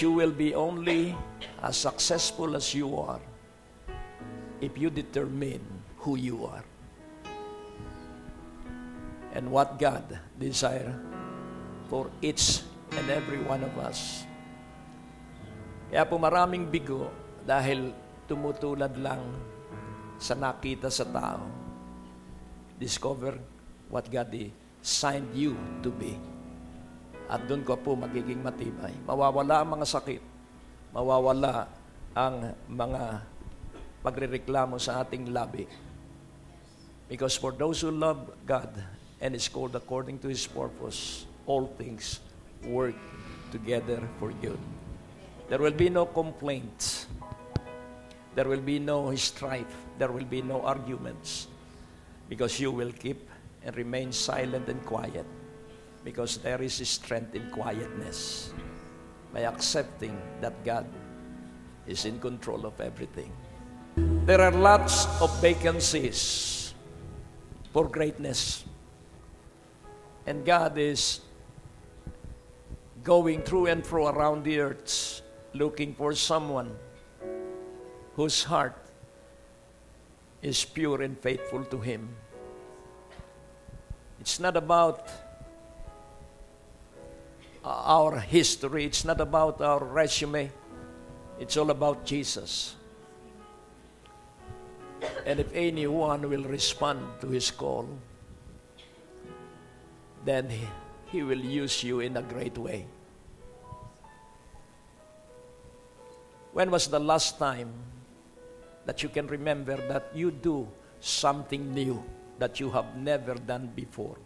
you will be only as successful as you are if you determine who you are and what God desires for each and every one of us. Kaya po maraming bigo dahil tumutulad lang sa nakita sa tao. Discover what God designed you to be. At doon ko po magiging matibay. Mawawala ang mga sakit. Mawawala ang mga pagrereklamo sa ating labi. Because for those who love God and is called according to His purpose, all things work together for good. There will be no complaints. There will be no strife. There will be no arguments. Because you will keep and remain silent and quiet Because there is strength in quietness. By accepting that God is in control of everything. There are lots of vacancies for greatness. And God is going through and through around the earth looking for someone whose heart is pure and faithful to Him. It's not about our history. It's not about our resume. It's all about Jesus. And if anyone will respond to his call, then he, he will use you in a great way. When was the last time that you can remember that you do something new that you have never done before?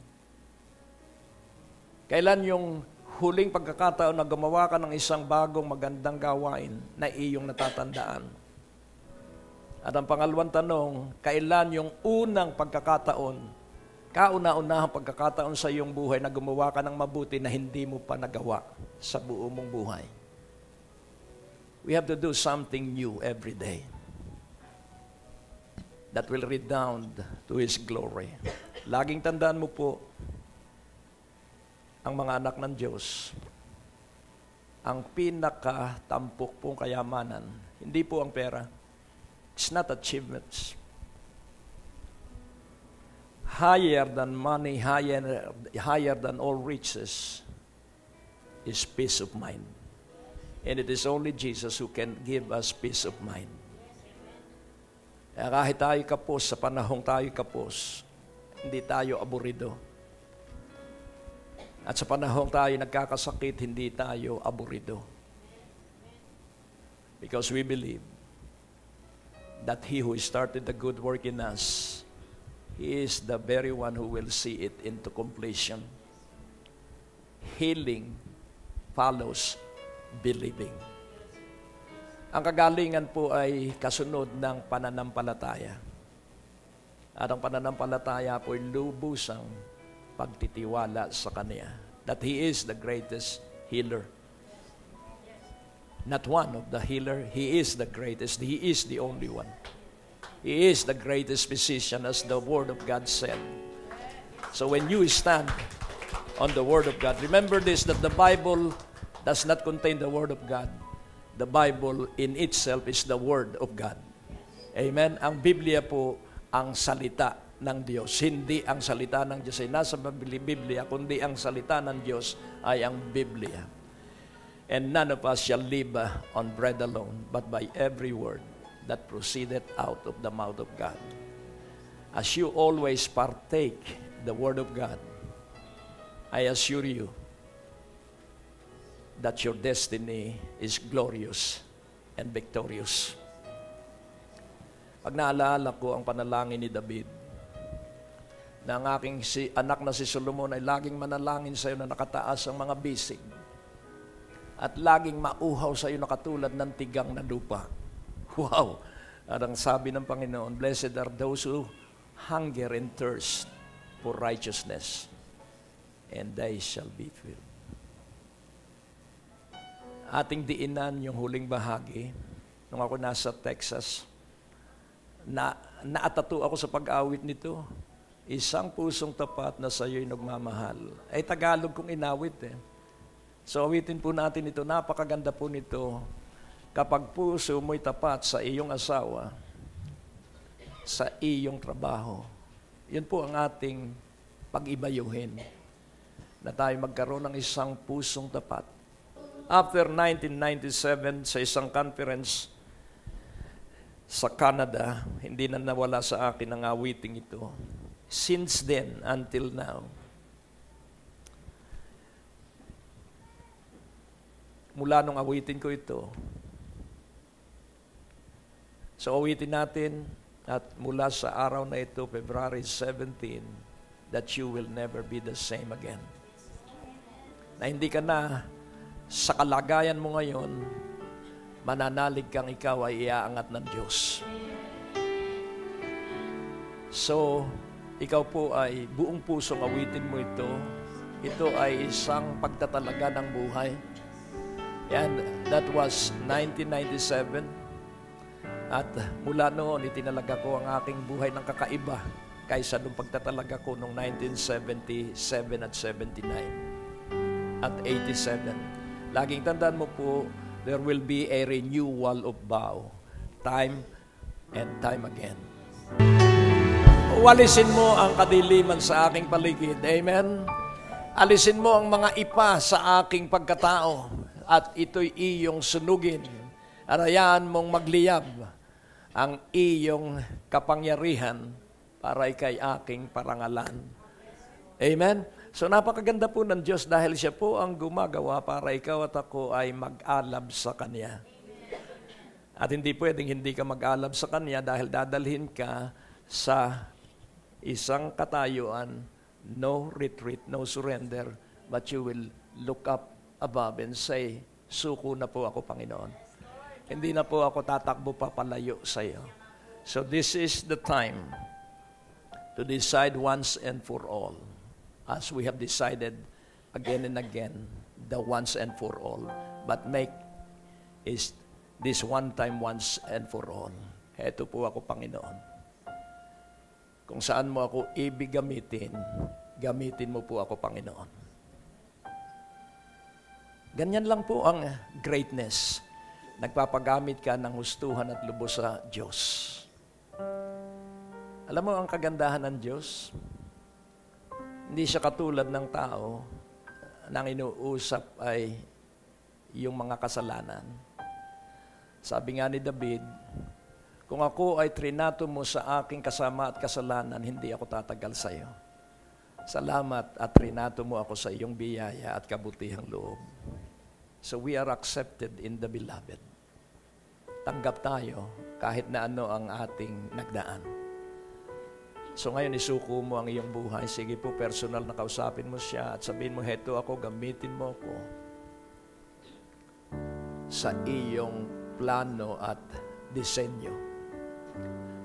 Kailan yung huling pagkakataon na gumawa ka ng isang bagong magandang gawain na iyong natatandaan. At ang pangalawang tanong, kailan yung unang pagkakataon, kauna-unahang pagkakataon sa iyong buhay na gumawa ka ng mabuti na hindi mo pa nagawa sa buo mong buhay? We have to do something new every day that will redound to His glory. Laging tandaan mo po, ang mga anak ng Diyos, ang pinakatampok pong kayamanan, hindi po ang pera. It's not achievements. Higher than money, higher, higher than all riches is peace of mind. And it is only Jesus who can give us peace of mind. Kaya kahit tayo kapos, sa panahong tayo kapos, hindi tayo aburido at sa panahon tayo nagkakasakit, hindi tayo aburido. Because we believe that He who started the good work in us, He is the very one who will see it into completion. Healing follows believing. Ang kagalingan po ay kasunod ng pananampalataya. At ang pananampalataya po ay lubusang pagtitiwala sa Kanya. That He is the greatest healer. Not one of the healer. He is the greatest. He is the only one. He is the greatest physician as the Word of God said. So when you stand on the Word of God, remember this, that the Bible does not contain the Word of God. The Bible in itself is the Word of God. Amen? Ang Biblia po ang salita ng Diyos. Hindi ang salita ng Diyos ay nasa Biblia, kundi ang salita ng Diyos ay ang Biblia. And none of us shall live uh, on bread alone, but by every word that proceedeth out of the mouth of God. As you always partake the word of God, I assure you that your destiny is glorious and victorious. Pag naalala ko ang panalangin ni David, ng aking si, anak na si Solomon ay laging manalangin sa iyo na nakataas ang mga bisig at laging mauhaw sa iyo na katulad ng tigang na lupa. Wow! At ang sabi ng Panginoon, Blessed are those who hunger and thirst for righteousness, and they shall be filled. Ating diinan yung huling bahagi. Nung ako nasa Texas, na, naatatu ako sa pag-awit nito Isang pusong tapat na sa iyo'y nagmamahal. Ay Tagalog kong inawit eh. So awitin po natin ito. Napakaganda po nito. Kapag puso mo'y tapat sa iyong asawa, sa iyong trabaho. Yun po ang ating pag-ibayuhin. Na tayo magkaroon ng isang pusong tapat. After 1997, sa isang conference, sa Canada, hindi na nawala sa akin ang awiting ito since then until now. Mula nung awitin ko ito, so awitin natin at mula sa araw na ito, February 17, that you will never be the same again. Na hindi ka na sa kalagayan mo ngayon, mananalig kang ikaw ay iaangat ng Diyos. So, ikaw po ay buong pusong awitin mo ito. Ito ay isang pagtatalaga ng buhay. And that was 1997. At mula noon, itinalaga ko ang aking buhay ng kakaiba kaysa nung pagtatalaga ko noong 1977 at 79 at 87. Laging tandaan mo po, there will be a renewal of vow time and time again walisin mo ang kadiliman sa aking paligid. Amen? Alisin mo ang mga ipa sa aking pagkatao at ito'y iyong sunugin. Arayaan mong magliyab ang iyong kapangyarihan para ikay aking parangalan. Amen? So napakaganda po ng Diyos dahil siya po ang gumagawa para ikaw at ako ay mag-alab sa Kanya. At hindi pwedeng hindi ka mag-alab sa Kanya dahil dadalhin ka sa isang katayuan, no retreat, no surrender, but you will look up above and say, suko na po ako, Panginoon. Hindi na po ako tatakbo pa palayo sa iyo. So this is the time to decide once and for all, as we have decided again and again, the once and for all. But make is this one time once and for all. Heto po ako, Panginoon. Kung saan mo ako ibig gamitin, gamitin mo po ako, Panginoon. Ganyan lang po ang greatness. Nagpapagamit ka ng hustuhan at lubos sa Diyos. Alam mo ang kagandahan ng Diyos? Hindi siya katulad ng tao nang inuusap ay yung mga kasalanan. Sabi nga ni David, kung ako ay trinato mo sa aking kasama at kasalanan, hindi ako tatagal sa iyo. Salamat at trinato mo ako sa iyong biyaya at kabutihang loob. So we are accepted in the beloved. Tanggap tayo kahit na ano ang ating nagdaan. So ngayon isuko mo ang iyong buhay. Sige po, personal na kausapin mo siya at sabihin mo, heto ako, gamitin mo ako sa iyong plano at disenyo.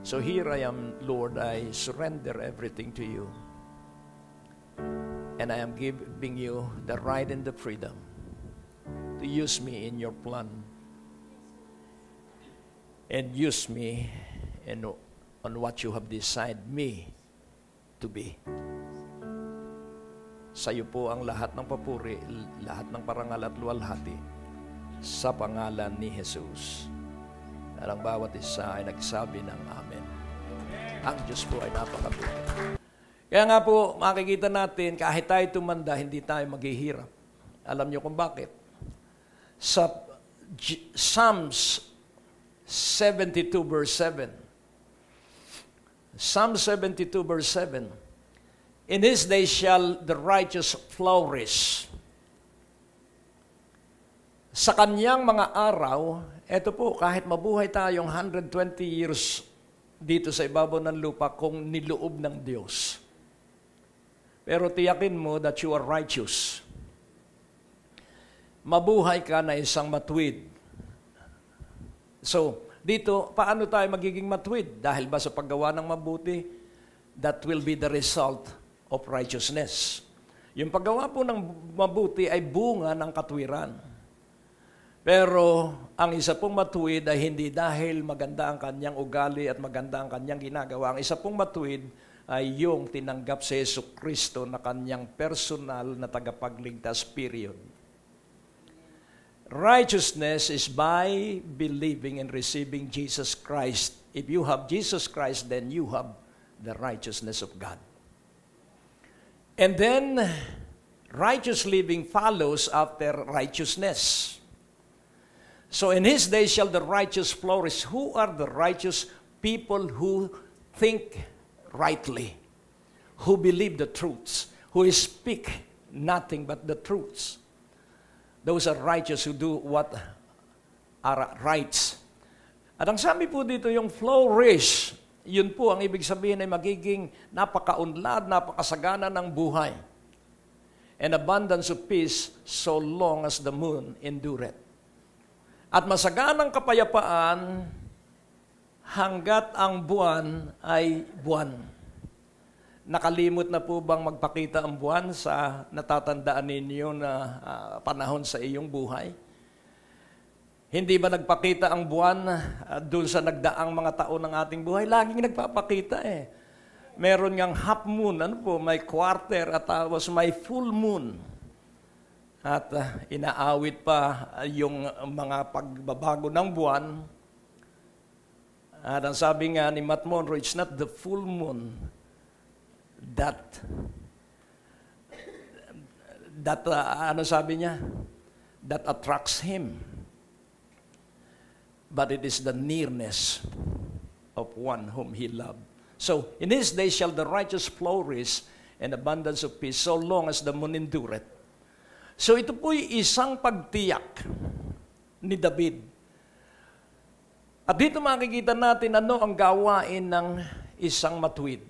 So here I am, Lord, I surrender everything to you. And I am giving you the right and the freedom to use me in your plan. And use me in, on what you have decided me to be. Sa iyo po ang lahat ng papuri, lahat ng parangal at luwalhati sa pangalan ni Jesus at ang bawat isa ay nagsabi ng Amen. Ang Diyos po ay napakabuti. Kaya nga po, makikita natin, kahit tayo tumanda, hindi tayo maghihirap. Alam niyo kung bakit? Sa G- Psalms 72 verse 7. Psalm 72 verse 7. In his day shall the righteous flourish. Sa kanyang mga araw, Eto po, kahit mabuhay tayong 120 years dito sa ibabaw ng lupa kung niloob ng Diyos. Pero tiyakin mo that you are righteous. Mabuhay ka na isang matwid. So, dito, paano tayo magiging matwid? Dahil ba sa paggawa ng mabuti? That will be the result of righteousness. Yung paggawa po ng mabuti ay bunga ng katwiran. Pero ang isa pong matuwid ay hindi dahil maganda ang kanyang ugali at maganda ang kanyang ginagawa. Ang isa pong matuwid ay yung tinanggap si Yesu Kristo na kanyang personal na tagapagligtas, period. Righteousness is by believing and receiving Jesus Christ. If you have Jesus Christ, then you have the righteousness of God. And then, righteous living follows after righteousness. So in his day shall the righteous flourish. Who are the righteous? People who think rightly, who believe the truths, who speak nothing but the truths. Those are righteous who do what are rights. At ang sabi po dito, yung flourish, yun po ang ibig sabihin ay magiging napakaunlad, napakasagana ng buhay. An abundance of peace so long as the moon endureth at masaganang kapayapaan hanggat ang buwan ay buwan. Nakalimot na po bang magpakita ang buwan sa natatandaan ninyo na uh, panahon sa iyong buhay? Hindi ba nagpakita ang buwan uh, ah, doon sa nagdaang mga taon ng ating buhay? Laging nagpapakita eh. Meron ngang half moon, ano po, may quarter at tapos ah, may full moon at uh, inaawit pa yung mga pagbabago ng buwan. At ang sabi nga ni Matt Monroe, it's not the full moon that that uh, ano sabi niya that attracts him but it is the nearness of one whom he loved so in his day shall the righteous flourish and abundance of peace so long as the moon endureth So ito po'y isang pagtiyak ni David. At dito makikita natin ano ang gawain ng isang matuwid.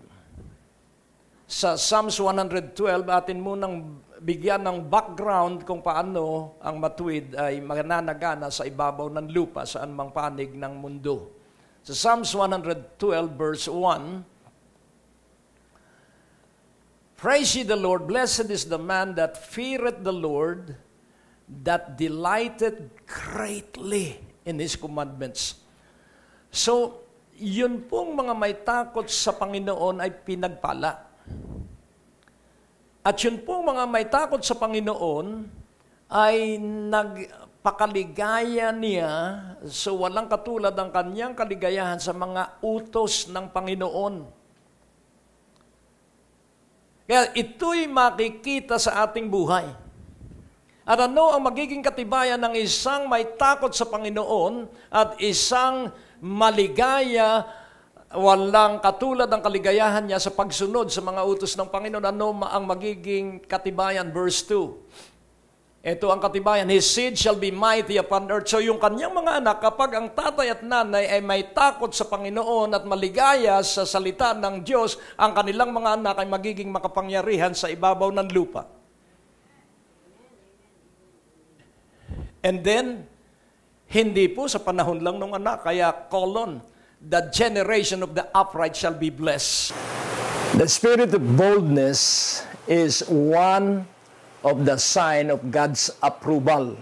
Sa Psalms 112, atin munang bigyan ng background kung paano ang matuwid ay mananagana sa ibabaw ng lupa, saan mang panig ng mundo. Sa Psalms 112 verse 1, Praise ye the Lord. Blessed is the man that feareth the Lord, that delighteth greatly in His commandments. So, yun pong mga may takot sa Panginoon ay pinagpala. At yun pong mga may takot sa Panginoon ay nagpakaligaya niya so walang katulad ang kanyang kaligayahan sa mga utos ng Panginoon. Kaya ito'y makikita sa ating buhay. At ano ang magiging katibayan ng isang may takot sa Panginoon at isang maligaya, walang katulad ng kaligayahan niya sa pagsunod sa mga utos ng Panginoon. Ano ang magiging katibayan? Verse 2. Ito ang katibayan, His seed shall be mighty upon earth. So yung kanyang mga anak, kapag ang tatay at nanay ay may takot sa Panginoon at maligaya sa salita ng Diyos, ang kanilang mga anak ay magiging makapangyarihan sa ibabaw ng lupa. And then, hindi po sa panahon lang ng anak, kaya colon, the generation of the upright shall be blessed. The spirit of boldness is one of the sign of God's approval.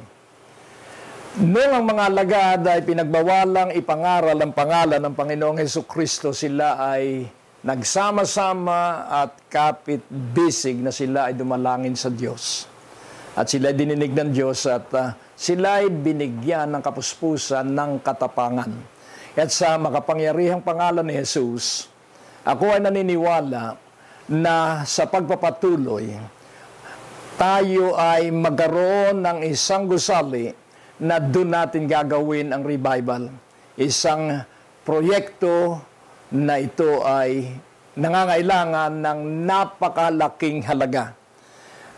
Noong ang mga lagad ay pinagbawalang ipangaral ang pangalan ng Panginoong Heso Kristo, sila ay nagsama-sama at kapit-bisig na sila ay dumalangin sa Diyos. At sila ay dininig ng Diyos at uh, sila ay binigyan ng kapuspusan ng katapangan. At sa makapangyarihang pangalan ni Jesus, ako ay naniniwala na sa pagpapatuloy tayo ay magkaroon ng isang gusali na doon natin gagawin ang revival. Isang proyekto na ito ay nangangailangan ng napakalaking halaga.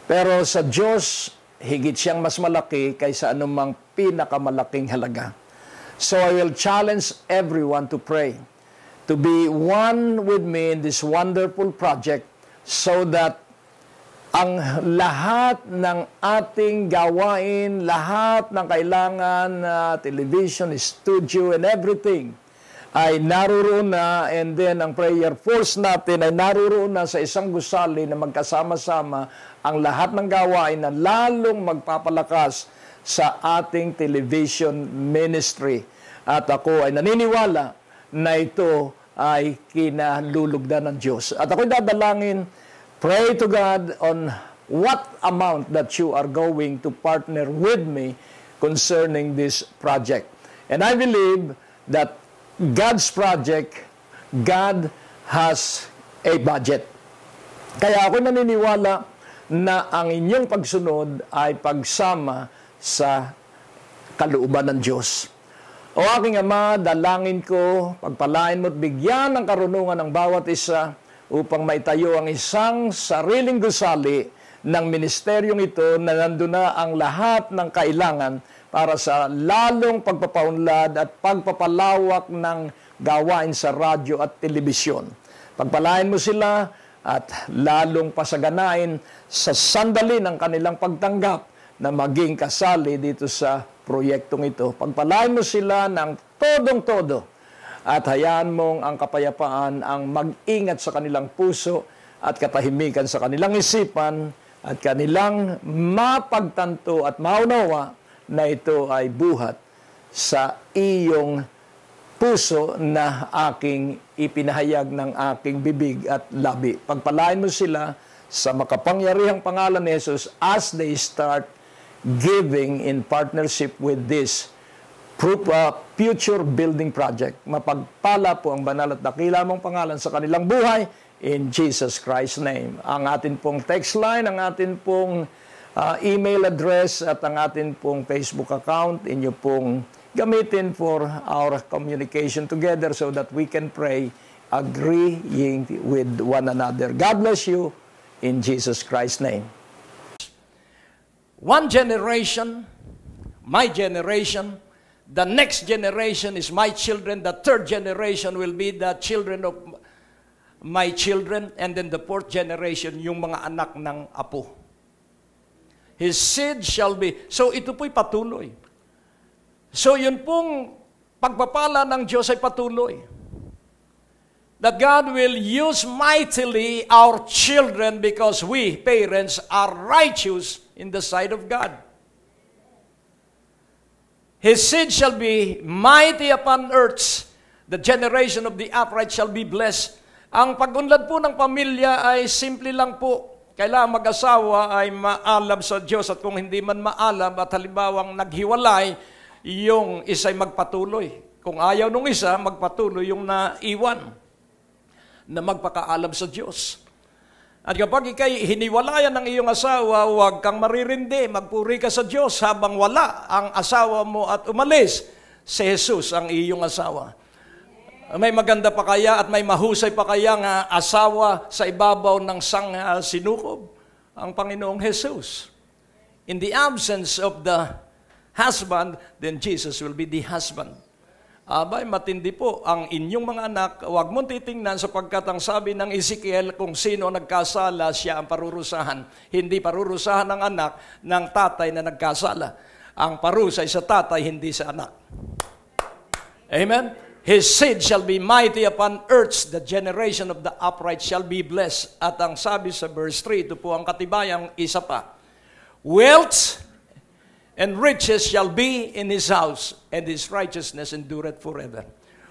Pero sa Diyos, higit siyang mas malaki kaysa anumang pinakamalaking halaga. So I will challenge everyone to pray, to be one with me in this wonderful project so that ang lahat ng ating gawain, lahat ng kailangan na uh, television, studio, and everything ay naroroon na and then ang prayer force natin ay naroroon na sa isang gusali na magkasama-sama ang lahat ng gawain na lalong magpapalakas sa ating television ministry. At ako ay naniniwala na ito ay kinalulugdan ng Diyos. At ako'y dadalangin Pray to God on what amount that you are going to partner with me concerning this project. And I believe that God's project, God has a budget. Kaya ako naniniwala na ang inyong pagsunod ay pagsama sa kalooban ng Diyos. O aking Ama, dalangin ko, pagpalain mo at bigyan ng karunungan ng bawat isa upang maitayo ang isang sariling gusali ng ministeryong ito na nandun na ang lahat ng kailangan para sa lalong pagpapaunlad at pagpapalawak ng gawain sa radyo at telebisyon. Pagpalain mo sila at lalong pasaganain sa sandali ng kanilang pagtanggap na maging kasali dito sa proyektong ito. Pagpalain mo sila ng todong-todo at hayaan mong ang kapayapaan ang mag-ingat sa kanilang puso at katahimikan sa kanilang isipan at kanilang mapagtanto at maunawa na ito ay buhat sa iyong puso na aking ipinahayag ng aking bibig at labi. Pagpalain mo sila sa makapangyarihang pangalan ni Jesus as they start giving in partnership with this Proof, uh, Future Building Project. Mapagpala po ang banal at dakila mong pangalan sa kanilang buhay in Jesus Christ's name. Ang atin pong text line, ang atin pong uh, email address at ang atin pong Facebook account, inyo pong gamitin for our communication together so that we can pray agreeing with one another. God bless you in Jesus Christ's name. One generation, my generation, The next generation is my children. The third generation will be the children of my children. And then the fourth generation, yung mga anak ng apo. His seed shall be. So ito po'y patuloy. So yun pong pagpapala ng Diyos ay patuloy. That God will use mightily our children because we, parents, are righteous in the sight of God. His seed shall be mighty upon earth. The generation of the upright shall be blessed. Ang pagunlad po ng pamilya ay simple lang po. Kailangan mag-asawa ay maalam sa Diyos at kung hindi man maalam at halimbawang naghiwalay, yung isa'y magpatuloy. Kung ayaw nung isa, magpatuloy yung naiwan na magpakaalam sa Diyos. At kapag ikay hiniwalayan ng iyong asawa, huwag kang maririndi. Magpuri ka sa Diyos habang wala ang asawa mo at umalis si Jesus ang iyong asawa. May maganda pa kaya at may mahusay pa kaya nga asawa sa ibabaw ng sang sinukob? Ang Panginoong Jesus. In the absence of the husband, then Jesus will be the husband. Abay, matindi po ang inyong mga anak. Huwag mong titingnan sapagkat ang sabi ng Ezekiel kung sino nagkasala, siya ang parurusahan. Hindi parurusahan ng anak ng tatay na nagkasala. Ang parusa ay sa tatay, hindi sa anak. Amen? His seed shall be mighty upon earth, the generation of the upright shall be blessed. At ang sabi sa verse 3, ito po ang katibayang isa pa. Wealth and riches shall be in his house, and his righteousness endureth forever.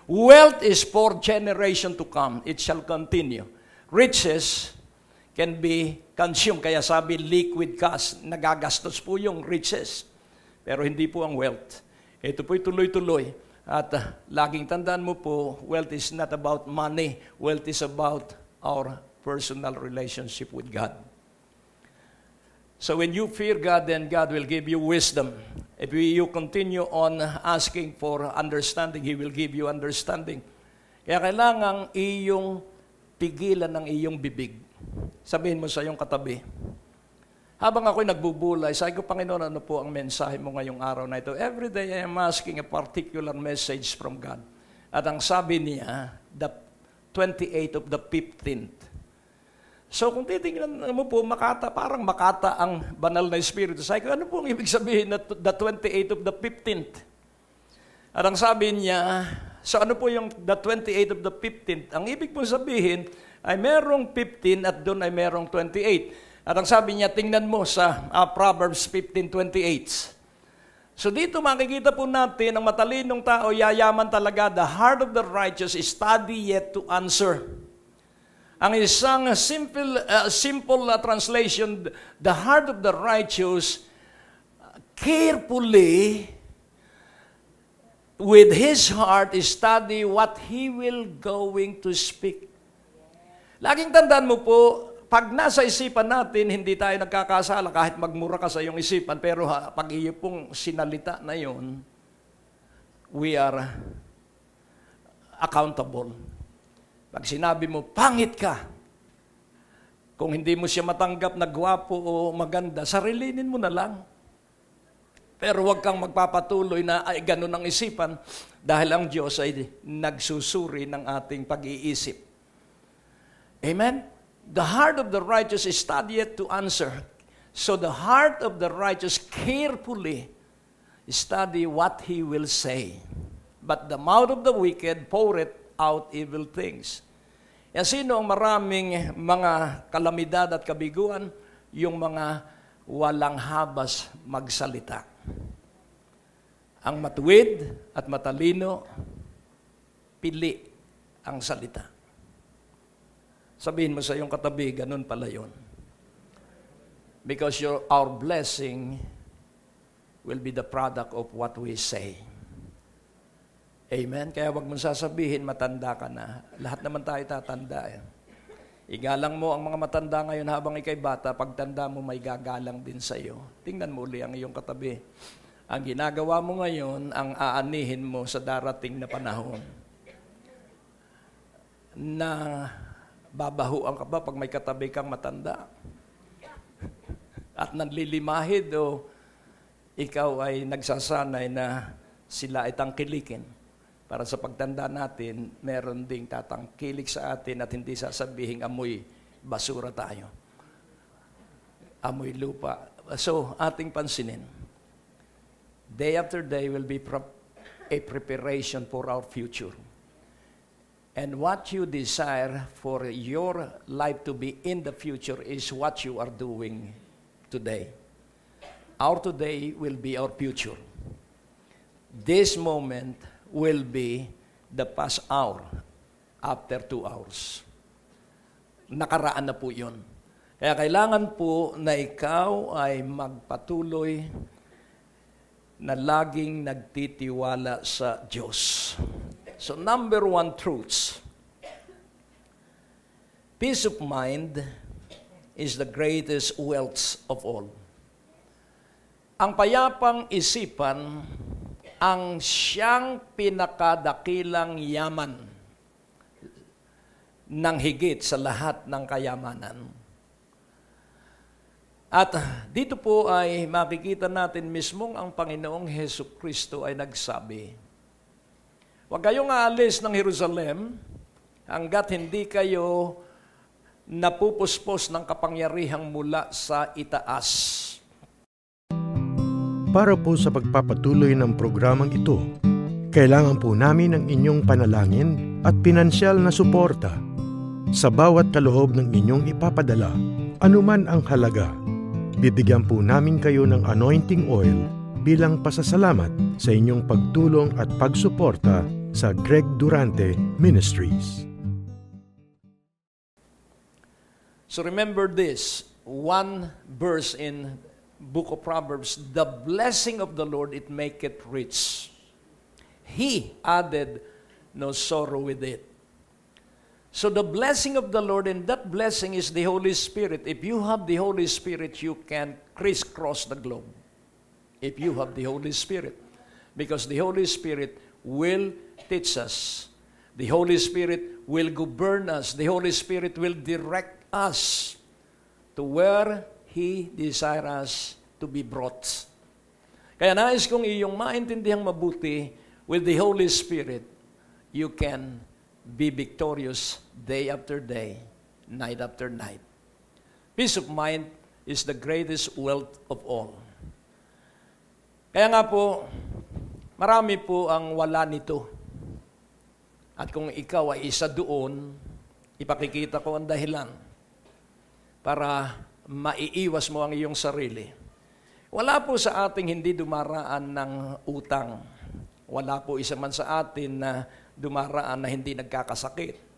Wealth is for generation to come. It shall continue. Riches can be consumed. Kaya sabi, liquid cash. Nagagastos po yung riches. Pero hindi po ang wealth. Ito po'y tuloy-tuloy. At uh, laging tandaan mo po, wealth is not about money. Wealth is about our personal relationship with God. So when you fear God, then God will give you wisdom. If you continue on asking for understanding, He will give you understanding. Kaya kailangan iyong pigilan ng iyong bibig. Sabihin mo sa iyong katabi, habang ako'y nagbubulay, sabi ko, Panginoon, ano po ang mensahe mo ngayong araw na ito? Every day I am asking a particular message from God. At ang sabi niya, the 28 of the 15th, So kung titingnan mo po, Makata, parang Makata ang banal na Espiritu Santo. Ano po ang ibig sabihin na the 28 of the 15th? At ang sabi niya, so ano po yung the 28 of the 15th? Ang ibig po sabihin ay merong 15 at doon ay merong 28. At ang sabi niya, tingnan mo sa uh, Proverbs 15:28. So dito makikita po natin ang matalinong tao yayaman talaga the heart of the righteous is study yet to answer. Ang isang simple, uh, simple uh, translation, the heart of the righteous carefully with his heart study what he will going to speak. Laging tandaan mo po, pag nasa isipan natin, hindi tayo nagkakasala kahit magmura ka sa iyong isipan, pero ha, pag iyo pong sinalita na yon, we are accountable. Pag sinabi mo, pangit ka, kung hindi mo siya matanggap na gwapo o maganda, sarilinin mo na lang. Pero huwag kang magpapatuloy na ay ganun ang isipan dahil ang Diyos ay nagsusuri ng ating pag-iisip. Amen? The heart of the righteous is studied to answer. So the heart of the righteous carefully study what he will say. But the mouth of the wicked poureth out evil things. Yan, eh, sino ang maraming mga kalamidad at kabiguan? Yung mga walang habas magsalita. Ang matuwid at matalino, pili ang salita. Sabihin mo sa iyong katabi, ganun pala yun. Because your, our blessing will be the product of what we say. Amen? Kaya wag mong sasabihin, matanda ka na. Lahat naman tayo tatanda. Eh. Igalang mo ang mga matanda ngayon habang ikay bata, pagtanda mo may gagalang din sa iyo. Tingnan mo uli ang iyong katabi. Ang ginagawa mo ngayon, ang aanihin mo sa darating na panahon. Na babahuan ka ba pag may katabi kang matanda? At nanlilimahid o ikaw ay nagsasanay na sila itang kilikin para sa pagtanda natin, meron ding tatangkilik sa atin at hindi sasabihin amoy basura tayo. Amoy lupa. So, ating pansinin. Day after day will be a preparation for our future. And what you desire for your life to be in the future is what you are doing today. Our today will be our future. This moment will be the past hour after two hours. Nakaraan na po yun. Kaya kailangan po na ikaw ay magpatuloy na laging nagtitiwala sa Diyos. So number one truths. Peace of mind is the greatest wealth of all. Ang payapang isipan ang siyang pinakadakilang yaman ng higit sa lahat ng kayamanan. At dito po ay makikita natin mismong ang Panginoong Heso Kristo ay nagsabi, Huwag kayong aalis ng Jerusalem hanggat hindi kayo napupuspos ng kapangyarihang mula sa itaas. Para po sa pagpapatuloy ng programang ito, kailangan po namin ang inyong panalangin at pinansyal na suporta sa bawat kaloob ng inyong ipapadala, anuman ang halaga. Bibigyan po namin kayo ng anointing oil bilang pasasalamat sa inyong pagtulong at pagsuporta sa Greg Durante Ministries. So remember this, one verse in book of Proverbs, the blessing of the Lord, it make it rich. He added no sorrow with it. So the blessing of the Lord, and that blessing is the Holy Spirit. If you have the Holy Spirit, you can crisscross the globe. If you have the Holy Spirit. Because the Holy Spirit will teach us. The Holy Spirit will govern us. The Holy Spirit will direct us to where He desires us to be brought. Kaya nais kong iyong maintindihan mabuti with the Holy Spirit, you can be victorious day after day, night after night. Peace of mind is the greatest wealth of all. Kaya nga po, marami po ang wala nito. At kung ikaw ay isa doon, ipakikita ko ang dahilan para maiiwas mo ang iyong sarili. Wala po sa ating hindi dumaraan ng utang. Wala po isa man sa atin na dumaraan na hindi nagkakasakit.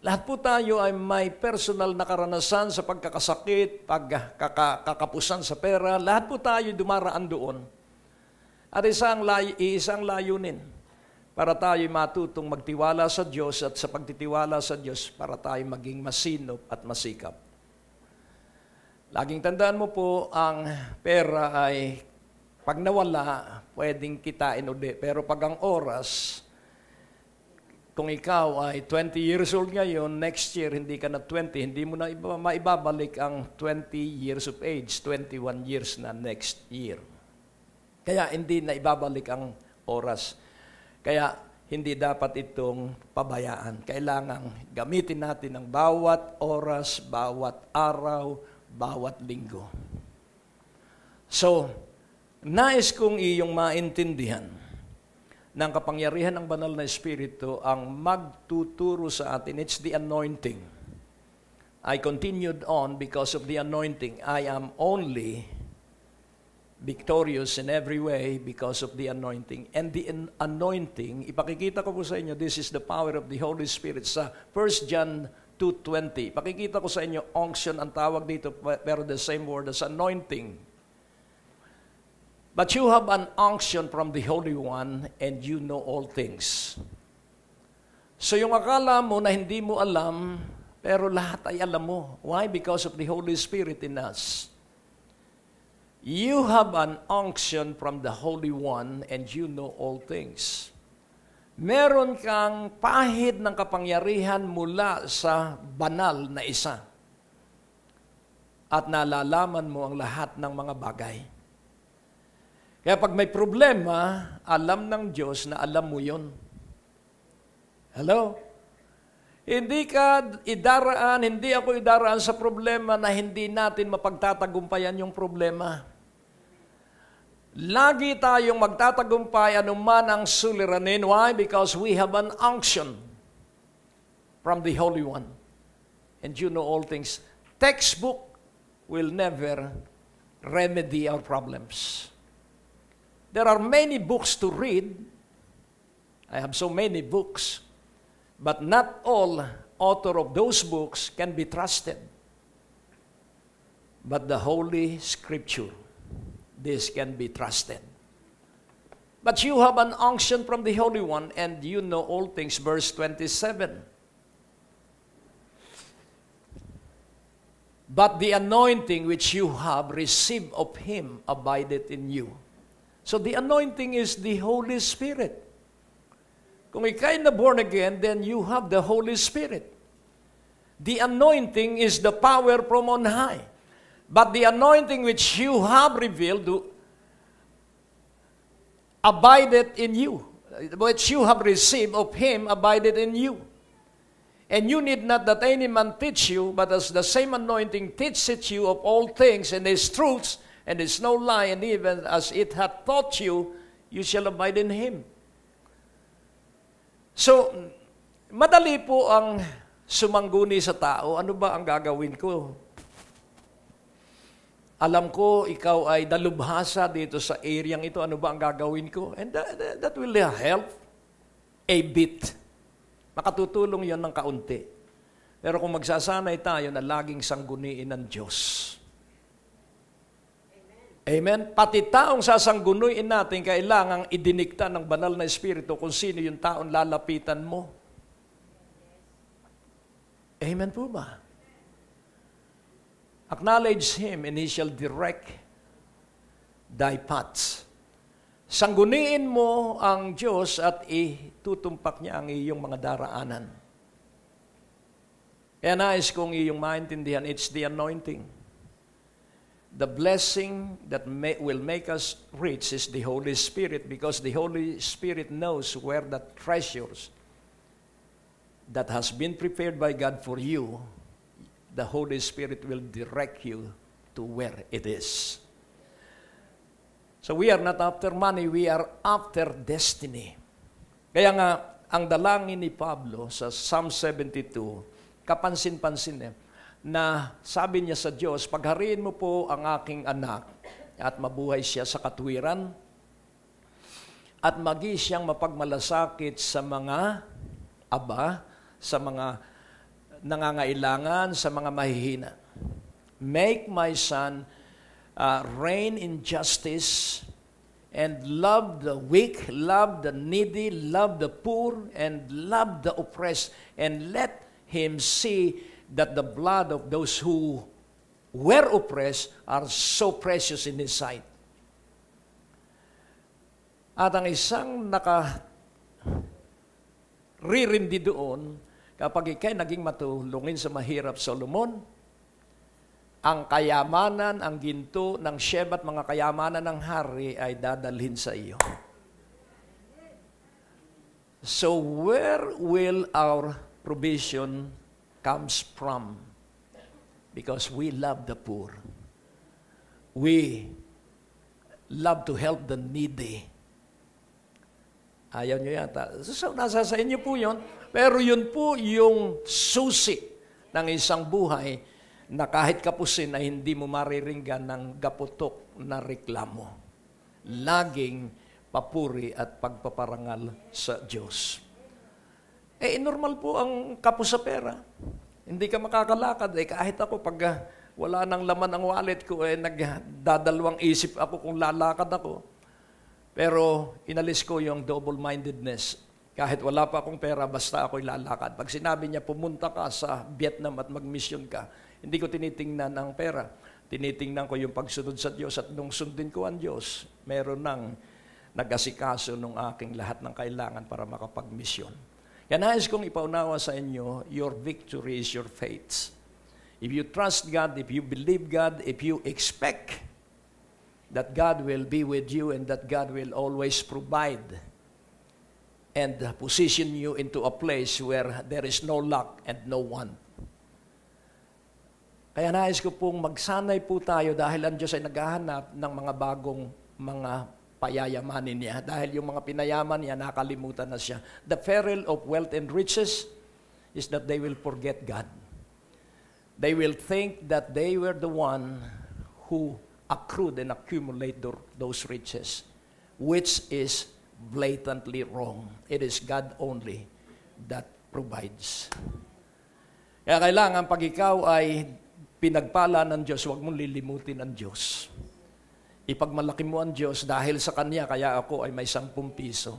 Lahat po tayo ay may personal na karanasan sa pagkakasakit, pagkakapusan sa pera. Lahat po tayo dumaraan doon. At isang, lay, isang layunin para tayo matutong magtiwala sa Diyos at sa pagtitiwala sa Diyos para tayo maging masinop at masikap. Laging tandaan mo po, ang pera ay pag nawala, pwedeng kitain uli. Pero pag ang oras, kung ikaw ay 20 years old ngayon, next year hindi ka na 20, hindi mo na iba, maibabalik ang 20 years of age, 21 years na next year. Kaya hindi na ibabalik ang oras. Kaya hindi dapat itong pabayaan. Kailangang gamitin natin ang bawat oras, bawat araw, bawat linggo. So, nais kong iyong maintindihan ng kapangyarihan ng banal na Espiritu ang magtuturo sa atin. It's the anointing. I continued on because of the anointing. I am only victorious in every way because of the anointing. And the anointing, ipakikita ko po sa inyo, this is the power of the Holy Spirit. Sa 1 John 2.20. Pakikita ko sa inyo, unction ang tawag dito, pero the same word as anointing. But you have an unction from the Holy One and you know all things. So yung akala mo na hindi mo alam, pero lahat ay alam mo. Why? Because of the Holy Spirit in us. You have an unction from the Holy One and you know all things meron kang pahid ng kapangyarihan mula sa banal na isa. At nalalaman mo ang lahat ng mga bagay. Kaya pag may problema, alam ng Diyos na alam mo yon. Hello? Hindi ka idaraan, hindi ako idaraan sa problema na hindi natin mapagtatagumpayan yung problema. Lagi tayong magtatagumpay anuman ang suliranin. Why? Because we have an unction from the Holy One. And you know all things. Textbook will never remedy our problems. There are many books to read. I have so many books. But not all author of those books can be trusted. But the Holy Scripture this can be trusted. But you have an unction from the Holy One and you know all things. Verse 27. But the anointing which you have received of Him abideth in you. So the anointing is the Holy Spirit. Kung ikay na born again, then you have the Holy Spirit. The anointing is the power from on high. But the anointing which you have revealed abideth in you. Which you have received of him abideth in you. And you need not that any man teach you, but as the same anointing teacheth you of all things and is truths, and is no lie, and even as it hath taught you, you shall abide in Him. So, madali po ang sumangguni sa tao, ano ba ang gagawin ko? Alam ko, ikaw ay dalubhasa dito sa areang ito. Ano ba ang gagawin ko? And that, that, will help a bit. Makatutulong yon ng kaunti. Pero kung magsasanay tayo na laging sangguniin ng Diyos. Amen? Pati taong sasanggunuin natin, kailangang idinikta ng banal na Espiritu kung sino yung taong lalapitan mo. Amen po ba? Acknowledge Him and He shall direct thy paths. Sangguniin mo ang Diyos at itutumpak niya ang iyong mga daraanan. Kaya nais kong iyong maintindihan, it's the anointing. The blessing that may, will make us rich is the Holy Spirit because the Holy Spirit knows where the treasures that has been prepared by God for you the Holy Spirit will direct you to where it is. So we are not after money, we are after destiny. Kaya nga, ang dalangin ni Pablo sa Psalm 72, kapansin-pansin eh, na sabi niya sa Diyos, paghariin mo po ang aking anak at mabuhay siya sa katwiran at magi siyang mapagmalasakit sa mga aba, sa mga nangangailangan, sa mga mahihina. Make my son uh, reign in justice and love the weak, love the needy, love the poor, and love the oppressed, and let him see that the blood of those who were oppressed are so precious in his sight. At ang isang naka ririndi doon Kapag ikay naging matulungin sa mahirap Solomon, ang kayamanan, ang ginto ng Sheba at mga kayamanan ng hari ay dadalhin sa iyo. So where will our provision comes from? Because we love the poor. We love to help the needy. Ayaw nyo yata. So, nasa sa inyo po yun. Pero yun po yung susi ng isang buhay na kahit kapusin ay hindi mo mariringgan ng gaputok na reklamo. Laging papuri at pagpaparangal sa Diyos. Eh, normal po ang kapos sa pera. Hindi ka makakalakad. Eh, kahit ako, pag ah, wala nang laman ang wallet ko, eh, nagdadalawang isip ako kung lalakad ako. Pero inalis ko yung double-mindedness kahit wala pa akong pera, basta ako'y lalakad. Pag sinabi niya, pumunta ka sa Vietnam at mag-mission ka, hindi ko tinitingnan ang pera. Tinitingnan ko yung pagsunod sa Diyos at nung sundin ko ang Diyos, meron nang nag-asikaso ng aking lahat ng kailangan para makapag-mission. Kaya nais kong ipaunawa sa inyo, your victory is your faith. If you trust God, if you believe God, if you expect that God will be with you and that God will always provide and position you into a place where there is no luck and no one. Kaya nais ko pong magsanay po tayo dahil ang Diyos ay naghahanap ng mga bagong mga payayamanin niya. Dahil yung mga pinayaman niya, nakalimutan na siya. The peril of wealth and riches is that they will forget God. They will think that they were the one who accrued and accumulated those riches, which is blatantly wrong. It is God only that provides. Kaya kailangan pag ikaw ay pinagpala ng Diyos, huwag mong lilimutin ang Diyos. Ipagmalaki mo ang Diyos dahil sa Kanya, kaya ako ay may sampung piso.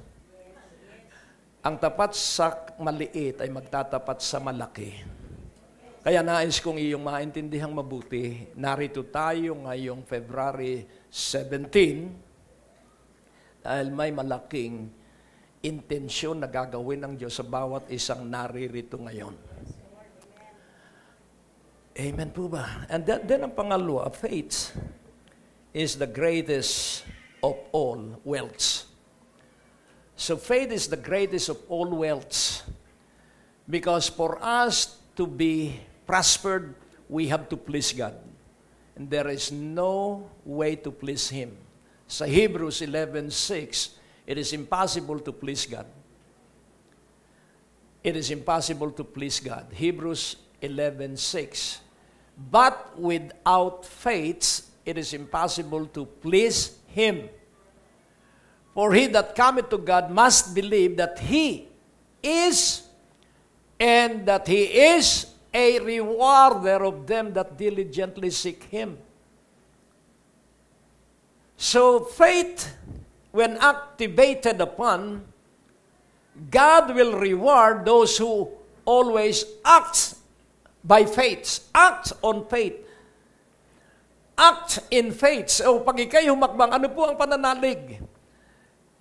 Ang tapat sa maliit ay magtatapat sa malaki. Kaya nais kong iyong maintindihang mabuti, narito tayo ngayong February 17, dahil may malaking intensyon na gagawin ng Diyos sa bawat isang naririto ngayon. Amen po ba? And that, then ang pangalawa, faith is the greatest of all wealths. So faith is the greatest of all wealths because for us to be prospered, we have to please God. And there is no way to please Him sa Hebrews 11:6, it is impossible to please God. It is impossible to please God. Hebrews 11:6. But without faith, it is impossible to please him. For he that cometh to God must believe that he is and that he is a rewarder of them that diligently seek him. So faith, when activated upon, God will reward those who always act by faith. Act on faith. Act in faith. So pag ikay humakbang, ano po ang pananalig?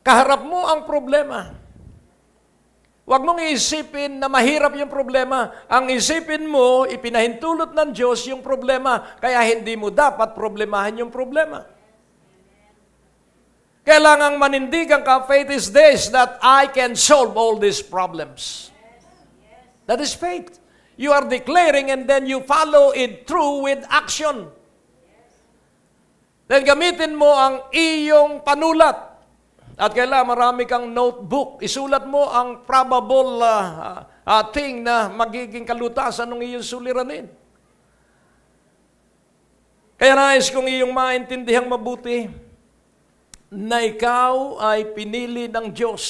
Kaharap mo ang problema. Huwag mong iisipin na mahirap yung problema. Ang isipin mo, ipinahintulot ng Diyos yung problema, kaya hindi mo dapat problemahan yung problema. Kailangang manindigan ka, faith is this, that I can solve all these problems. That is faith. You are declaring and then you follow it through with action. Then gamitin mo ang iyong panulat. At kailangan marami kang notebook. Isulat mo ang probable uh, uh, uh thing na magiging kalutasan ng iyong suliranin. Kaya nais kong iyong maintindihang mabuti na ikaw ay pinili ng Diyos.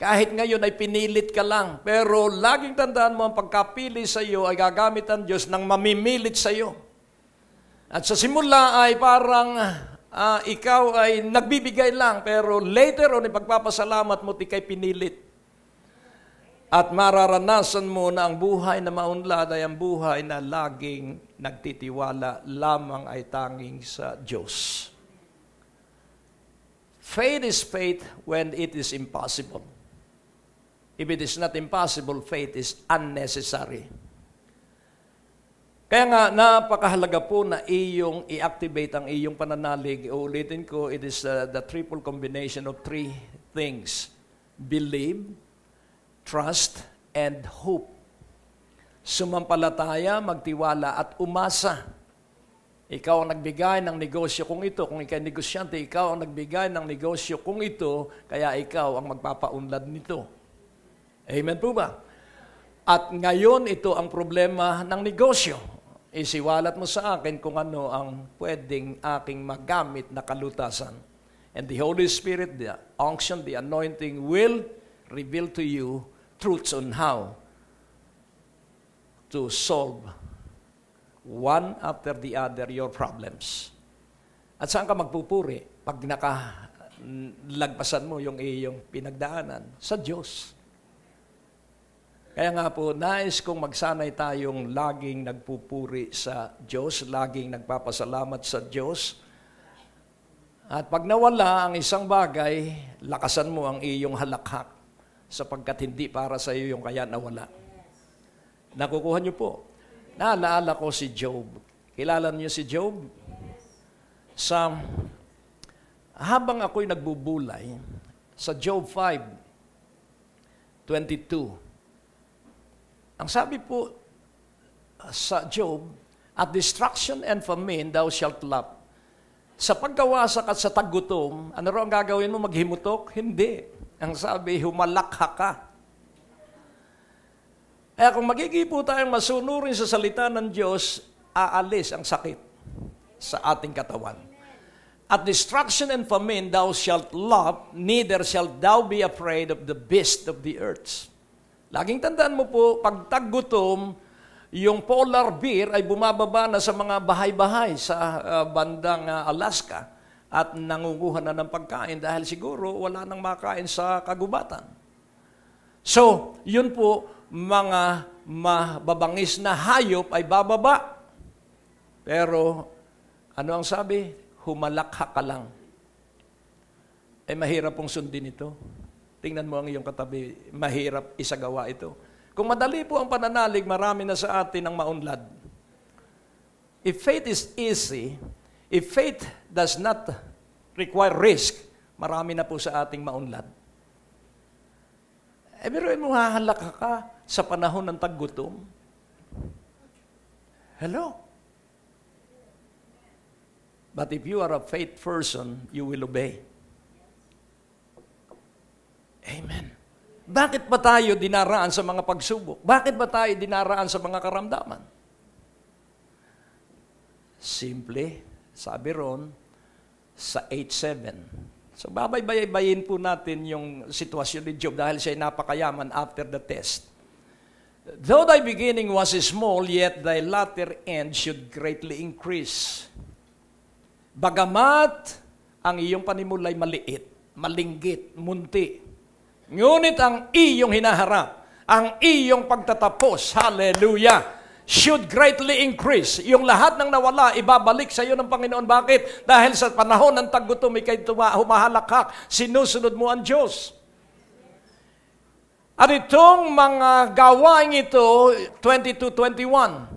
Kahit ngayon ay pinilit ka lang, pero laging tandaan mo ang pagkapili sa iyo ay gagamit ang Diyos ng mamimilit sa iyo. At sa simula ay parang uh, ikaw ay nagbibigay lang, pero later on ipagpapasalamat mo ti kay pinilit. At mararanasan mo na ang buhay na maunlad ay ang buhay na laging nagtitiwala lamang ay tanging sa Diyos. Faith is faith when it is impossible. If it is not impossible, faith is unnecessary. Kaya nga, napakahalaga po na iyong i-activate ang iyong pananalig. Uulitin ko, it is uh, the triple combination of three things. Believe, trust, and hope. Sumampalataya, magtiwala, at umasa ikaw ang nagbigay ng negosyo kung ito. Kung ikaw negosyante, ikaw ang nagbigay ng negosyo kung ito, kaya ikaw ang magpapaunlad nito. Amen po ba? At ngayon, ito ang problema ng negosyo. Isiwalat mo sa akin kung ano ang pwedeng aking magamit na kalutasan. And the Holy Spirit, the unction, the anointing will reveal to you truths on how to solve one after the other your problems. At saan ka magpupuri pag nakalagpasan mo yung iyong pinagdaanan? Sa Diyos. Kaya nga po, nais kong magsanay tayong laging nagpupuri sa Diyos, laging nagpapasalamat sa Diyos. At pag nawala ang isang bagay, lakasan mo ang iyong halakhak sapagkat hindi para sa iyo yung kaya nawala. Nakukuha niyo po, Naalala ko si Job. Kilala niyo si Job? Sa, habang ako'y nagbubulay, sa Job 5.22, ang sabi po ah, sa Job, At destruction and famine thou shalt lap. Sa pagkawasak at sa taggutom, ano raw ang gagawin mo? Maghimutok? Hindi. Ang sabi, humalakha ka kaya kung magiging po tayong masunurin sa salita ng Diyos, aalis ang sakit sa ating katawan. At destruction and famine thou shalt love, neither shalt thou be afraid of the beast of the earth. Laging tandaan mo po, pag taggutom, yung polar bear ay bumababa na sa mga bahay-bahay sa uh, bandang ah, Alaska at nangunguha na ng pagkain dahil siguro wala nang makain sa kagubatan. So, yun po, mga mababangis na hayop ay bababa. Pero ano ang sabi? Humalakha ka lang. Eh mahirap pong sundin ito. Tingnan mo ang iyong katabi, mahirap isagawa ito. Kung madali po ang pananalig, marami na sa atin ang maunlad. If faith is easy, if faith does not require risk, marami na po sa ating maunlad. Eh, pero mo hahalak ka, sa panahon ng taggutom? Hello? But if you are a faith person, you will obey. Amen. Bakit ba tayo dinaraan sa mga pagsubok? Bakit ba tayo dinaraan sa mga karamdaman? Simple, sabi ron, sa 8-7. So babaybayin po natin yung sitwasyon ni Job dahil siya ay napakayaman after the test. Though thy beginning was small, yet thy latter end should greatly increase. Bagamat ang iyong panimulay maliit, malinggit, munti, ngunit ang iyong hinaharap, ang iyong pagtatapos, hallelujah, should greatly increase. Yung lahat ng nawala, ibabalik sa iyo ng Panginoon. Bakit? Dahil sa panahon ng taggutom, ikay humahalakak, sinusunod mo ang Diyos. At itong mga gawain ito, 22-21.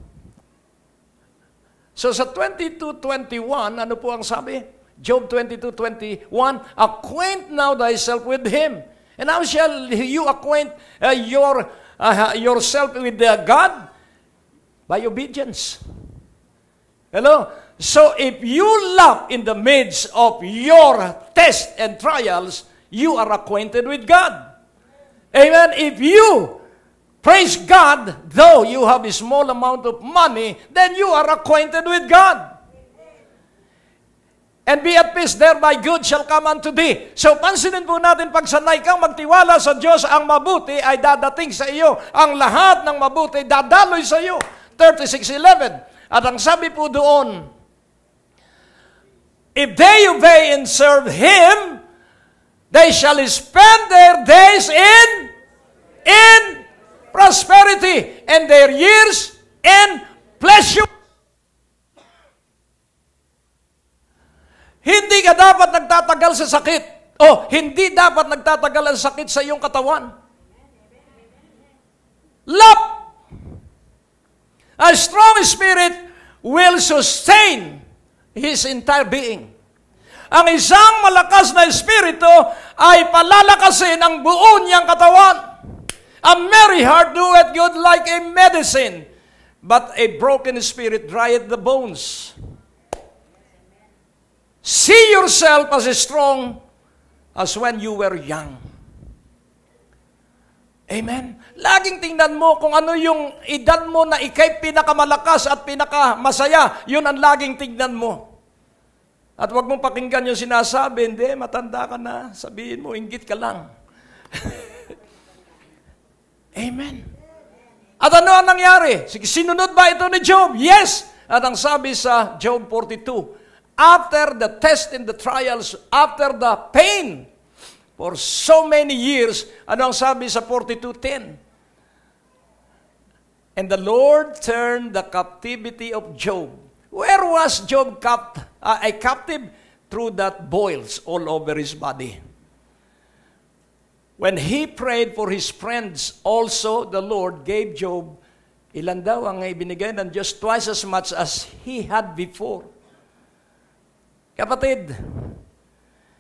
So sa 22-21, ano po ang sabi? Job 22-21, Acquaint now thyself with Him, and how shall you acquaint uh, your, uh, yourself with uh, God? By obedience. Hello? So if you love in the midst of your test and trials, you are acquainted with God. Amen? If you praise God, though you have a small amount of money, then you are acquainted with God. And be at peace, thereby good shall come unto thee. So pansinin po natin, pag sanay kang magtiwala sa Diyos, ang mabuti ay dadating sa iyo. Ang lahat ng mabuti dadaloy sa iyo. 36.11 At ang sabi po doon, If they obey and serve Him, They shall spend their days in in prosperity and their years in pleasure. Hindi ka dapat nagtatagal sa sakit. O, oh, hindi dapat nagtatagal ang sakit sa iyong katawan. Love. A strong spirit will sustain his entire being. Ang isang malakas na espiritu ay palalakasin ang buo niyang katawan. A merry heart doeth good like a medicine, but a broken spirit dryeth the bones. See yourself as strong as when you were young. Amen? Laging tingnan mo kung ano yung edad mo na ikay pinakamalakas at pinakamasaya. Yun ang laging tingnan mo. At wag mong pakinggan yung sinasabi, hindi, matanda ka na, sabihin mo, inggit ka lang. Amen. At ano ang nangyari? Sinunod ba ito ni Job? Yes! At ang sabi sa Job 42, after the test and the trials, after the pain, for so many years, ano ang sabi sa 42.10? And the Lord turned the captivity of Job Where was Job capt uh, a captive? Through that boils all over his body. When he prayed for his friends, also the Lord gave Job, ilan daw ang ibinigay ng just twice as much as he had before. Kapatid,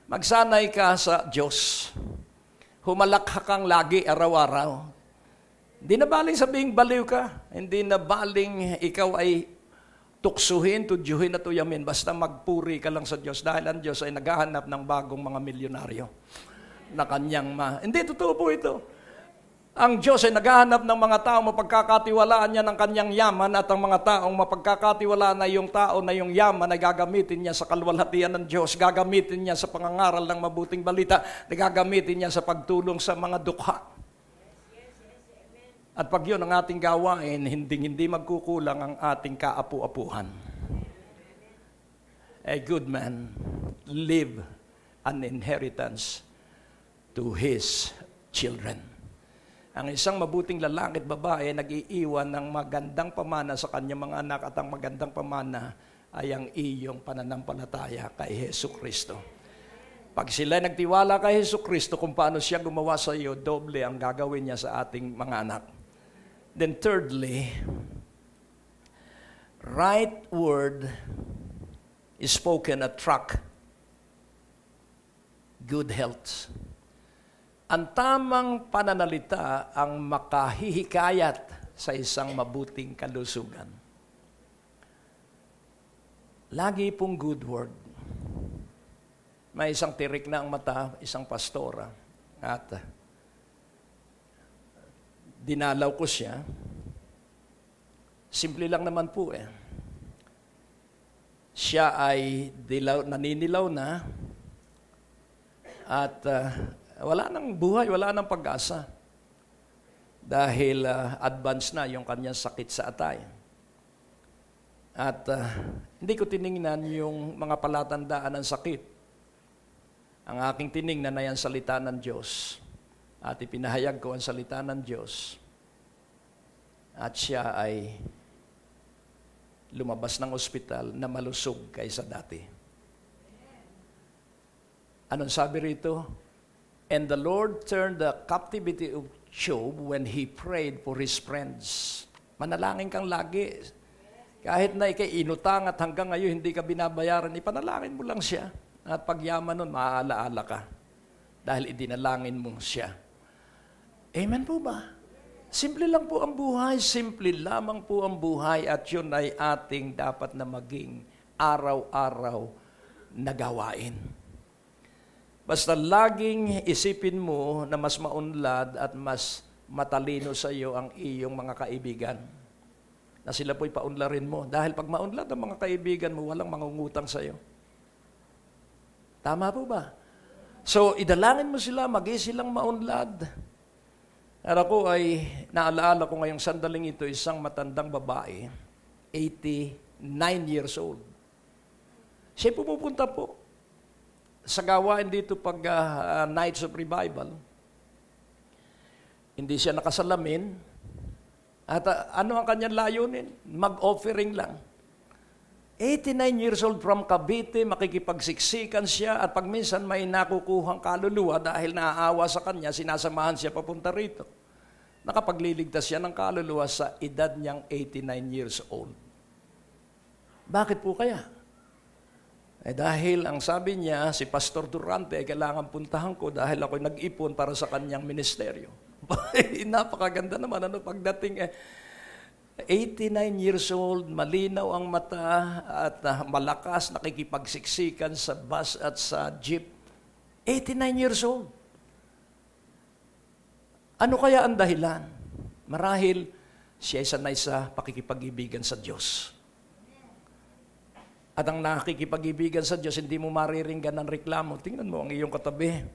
magsanay ka sa Diyos. Humalakha kang lagi araw-araw. Hindi na baling sabing baliw ka. Hindi na baling ikaw ay tuksuhin, tudyuhin at uyamin. Basta magpuri ka lang sa Diyos dahil ang Diyos ay naghahanap ng bagong mga milyonaryo na kanyang ma... Hindi, totoo po ito. Ang Diyos ay naghahanap ng mga tao mapagkakatiwalaan niya ng kanyang yaman at ang mga taong mapagkakatiwalaan na yung tao na yung yaman ay gagamitin niya sa kalwalhatian ng Diyos, gagamitin niya sa pangangaral ng mabuting balita, gagamitin niya sa pagtulong sa mga dukha. At pag yun ang ating gawain, hindi-hindi magkukulang ang ating kaapu-apuhan. A good man live an inheritance to his children. Ang isang mabuting lalaki at babae nag-iiwan ng magandang pamana sa kanyang mga anak at ang magandang pamana ay ang iyong pananampalataya kay Heso Kristo. Pag sila nagtiwala kay Heso Kristo kung paano siya gumawa sa iyo, doble ang gagawin niya sa ating mga anak. Then thirdly, right word is spoken attract good health. Ang tamang pananalita ang makahihikayat sa isang mabuting kalusugan. Lagi pong good word. May isang tirik na ang mata, isang pastora. At dinalaw ko siya. Simple lang naman po eh. Siya ay dilaw, naninilaw na at uh, wala nang buhay, wala nang pag-asa. Dahil uh, ah, advance na yung kanyang sakit sa atay. At uh, hindi ko tiningnan yung mga palatandaan ng sakit. Ang aking tiningnan ay ang salita ng Diyos at ipinahayag ko ang salita ng Diyos at siya ay lumabas ng ospital na malusog kaysa dati. Anong sabi rito? And the Lord turned the captivity of Job when he prayed for his friends. Manalangin kang lagi. Kahit na ikay inutang at hanggang ngayon hindi ka binabayaran, ipanalangin mo lang siya. At pagyaman nun, maaalaala ka. Dahil idinalangin mo siya Amen po ba? Simple lang po ang buhay, simple lamang po ang buhay at yun ay ating dapat na maging araw-araw na gawain. Basta laging isipin mo na mas maunlad at mas matalino sa iyo ang iyong mga kaibigan na sila po'y paunlarin mo. Dahil pag maunlad ang mga kaibigan mo, walang mangungutang sa iyo. Tama po ba? So, idalangin mo sila, maging silang maunlad at ako ay naalaala ko ngayong sandaling ito, isang matandang babae, 89 years old. Siya pumupunta po sa gawain dito pag uh, Nights of Revival. Hindi siya nakasalamin. At uh, ano ang kanyang layunin? Mag-offering lang. 89 years old from Cavite, makikipagsiksikan siya at pag minsan may nakukuhang kaluluwa dahil naaawa sa kanya, sinasamahan siya papunta rito. Nakapagliligtas siya ng kaluluwa sa edad niyang 89 years old. Bakit po kaya? Eh dahil ang sabi niya, si Pastor Durante, eh, kailangan puntahan ko dahil ako'y nag-ipon para sa kanyang ministeryo. Napakaganda naman, ano, pagdating eh, 89 years old, malinaw ang mata at uh, malakas nakikipagsiksikan sa bus at sa jeep. 89 years old. Ano kaya ang dahilan? Marahil siya ay sanay sa pakikipag-ibigan sa Diyos. At ang nakikipag-ibigan sa Diyos, hindi mo mariringgan ng reklamo. Tingnan mo ang iyong katabi.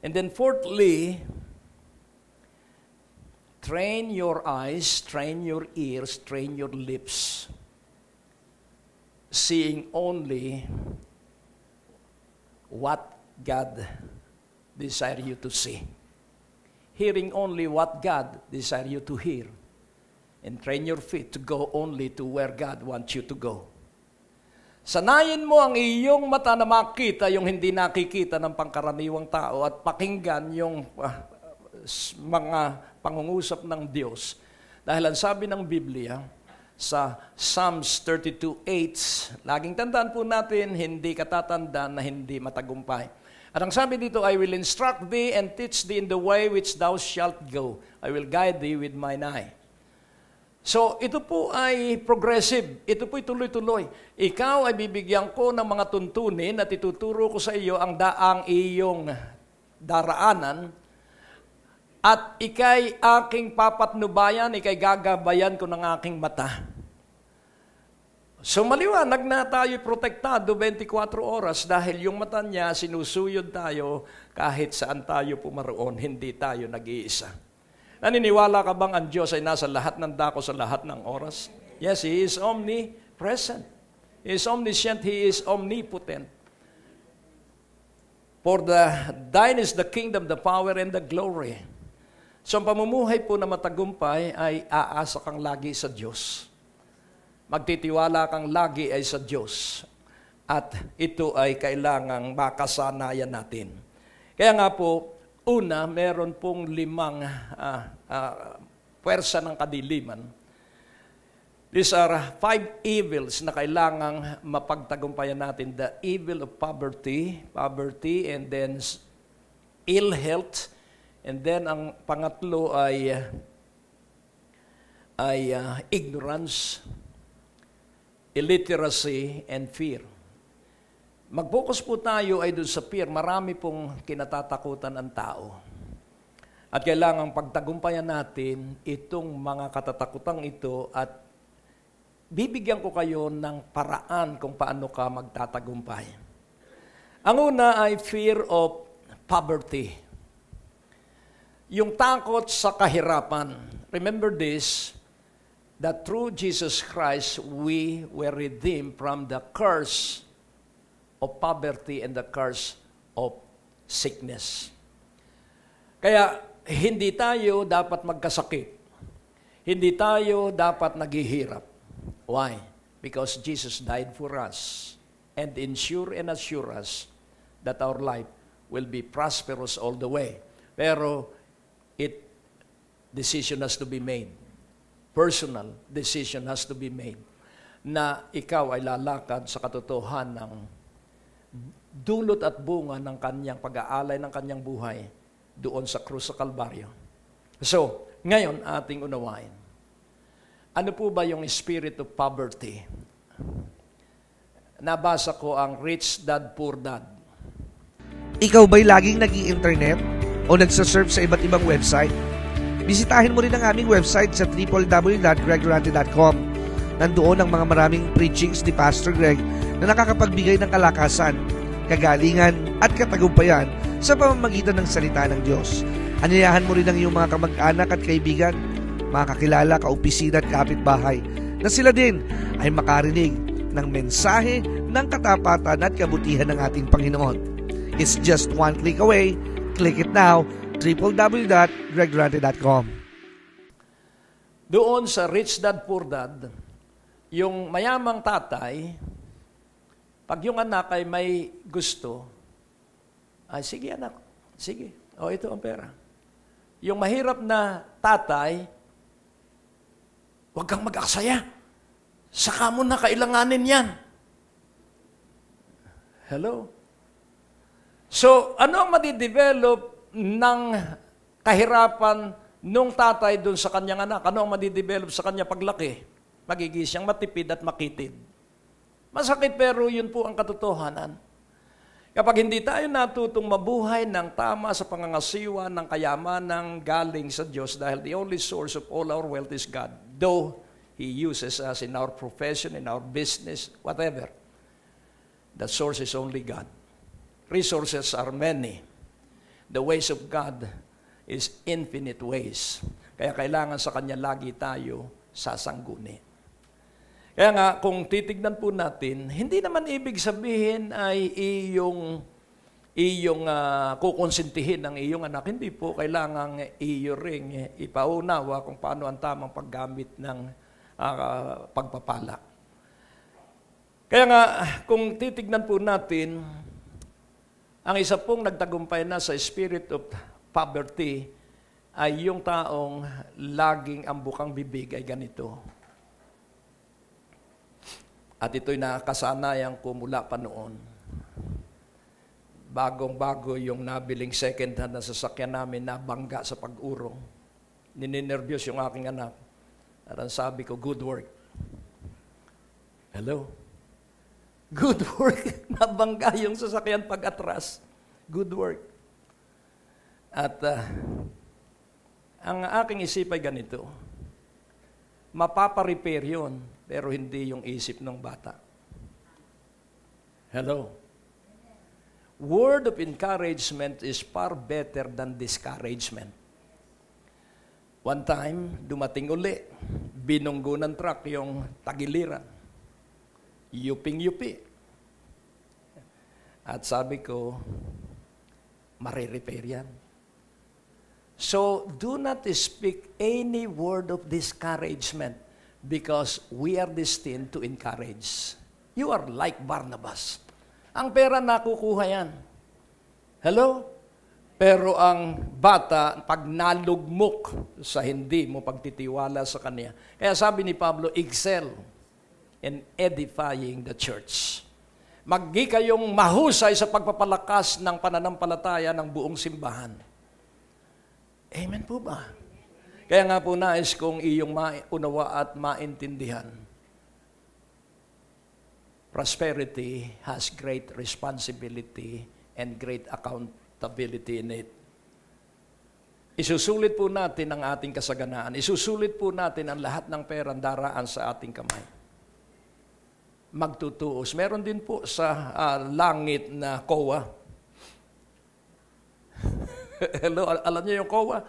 And then fourthly, Train your eyes, train your ears, train your lips, seeing only what God desire you to see. Hearing only what God desire you to hear. And train your feet to go only to where God wants you to go. Sanayin mo ang iyong mata na makita yung hindi nakikita ng pangkaraniwang tao at pakinggan yung uh, mga pangungusap ng Diyos. Dahil ang sabi ng Biblia sa Psalms 32.8, laging tandaan po natin, hindi katatandaan na hindi matagumpay. At ang sabi dito, I will instruct thee and teach thee in the way which thou shalt go. I will guide thee with mine eye. So, ito po ay progressive. Ito po ay tuloy-tuloy. Ikaw ay bibigyan ko ng mga tuntunin at ituturo ko sa iyo ang daang iyong daraanan at ikay aking papatnubayan, ikay gagabayan ko ng aking mata. So maliwanag na tayo protektado 24 oras dahil yung mata niya, sinusuyod tayo kahit saan tayo pumaroon, hindi tayo nag-iisa. Naniniwala ka bang ang Diyos ay nasa lahat ng dako sa lahat ng oras? Yes, He is omnipresent. He is omniscient. He is omnipotent. For the, thine is the kingdom, the power, and the glory So ang pamumuhay po na matagumpay ay aasa kang lagi sa Diyos. Magtitiwala kang lagi ay sa Diyos. At ito ay kailangang makasanayan natin. Kaya nga po, una, meron pong limang uh, ah, uh, ah, pwersa ng kadiliman. These are five evils na kailangang mapagtagumpayan natin. The evil of poverty, poverty and then ill health, And then ang pangatlo ay ay uh, ignorance, illiteracy, and fear. Mag-focus po tayo ay doon sa fear. Marami pong kinatatakutan ang tao. At kailangan pagtagumpayan natin itong mga katatakutang ito at bibigyan ko kayo ng paraan kung paano ka magtatagumpay. Ang una ay fear of poverty. Yung takot sa kahirapan. Remember this, that through Jesus Christ, we were redeemed from the curse of poverty and the curse of sickness. Kaya, hindi tayo dapat magkasakit. Hindi tayo dapat naghihirap. Why? Because Jesus died for us and ensure and assure us that our life will be prosperous all the way. Pero decision has to be made. Personal decision has to be made na ikaw ay lalakad sa katotohanan ng dulot at bunga ng kanyang pag-aalay ng kanyang buhay doon sa krus sa Kalbaryo. So, ngayon ating unawain. Ano po ba yung spirit of poverty? Nabasa ko ang Rich Dad Poor Dad. Ikaw ba'y laging nag internet o nagsasurf sa iba't ibang website? Bisitahin mo rin ang aming website sa www.gregorante.com. Nandoon ang mga maraming preachings ni Pastor Greg na nakakapagbigay ng kalakasan, kagalingan at katagumpayan sa pamamagitan ng salita ng Diyos. Aniyahan mo rin ang iyong mga kamag-anak at kaibigan, mga kakilala, kaopisina at kapitbahay na sila din ay makarinig ng mensahe ng katapatan at kabutihan ng ating Panginoon. It's just one click away. Click it now www.gregdurante.com Doon sa Rich Dad Poor Dad, yung mayamang tatay, pag yung anak ay may gusto, ay sige anak, sige, o oh, ito ang pera. Yung mahirap na tatay, huwag kang mag-aksaya. Saka mo na kailanganin yan. Hello? So, ano ang madidevelop ng kahirapan nung tatay doon sa kanyang anak, ano ang madidevelop sa kanya paglaki? Magiging siyang matipid at makitid. Masakit pero yun po ang katotohanan. Kapag hindi tayo natutong mabuhay ng tama sa pangangasiwa ng kayamanang galing sa Diyos dahil the only source of all our wealth is God, though He uses us in our profession, in our business, whatever. The source is only God. Resources are many. The ways of God is infinite ways. Kaya kailangan sa Kanya lagi tayo sasangguni. Kaya nga, kung titignan po natin, hindi naman ibig sabihin ay iyong iyong uh, kukonsintihin ng iyong anak. Hindi po kailangan iyo ring ipaunawa kung paano ang tamang paggamit ng uh, pagpapala. Kaya nga, kung titignan po natin, ang isa pong nagtagumpay na sa spirit of poverty ay yung taong laging ang bukang bibig ay ganito. At ito'y nakakasanayan ko mula pa noon. Bagong-bago yung nabiling second hand na sasakyan namin na bangga sa pag-urong. Nininervyos yung aking anak. At ang sabi ko, good work. Hello? Good work. Nabangga yung sasakyan pag-atras. Good work. At uh, ang aking isip ay ganito. Mapaparepair yun, pero hindi yung isip ng bata. Hello? Word of encouragement is far better than discouragement. One time, dumating uli, binunggo ng truck yung tagiliran yuping-yupi. At sabi ko, marirepair yan. So, do not speak any word of discouragement because we are destined to encourage. You are like Barnabas. Ang pera nakukuha yan. Hello? Pero ang bata, pag nalugmok sa hindi mo pagtitiwala sa kanya. Kaya sabi ni Pablo, excel in edifying the church. Maggi kayong mahusay sa pagpapalakas ng pananampalataya ng buong simbahan. Amen po ba? Kaya nga po nais kong iyong maunawa at maintindihan. Prosperity has great responsibility and great accountability in it. Isusulit po natin ang ating kasaganaan. Isusulit po natin ang lahat ng perang daraan sa ating kamay magtutuos. Meron din po sa uh, langit na kowa. Hello, al- alam niyo yung kowa?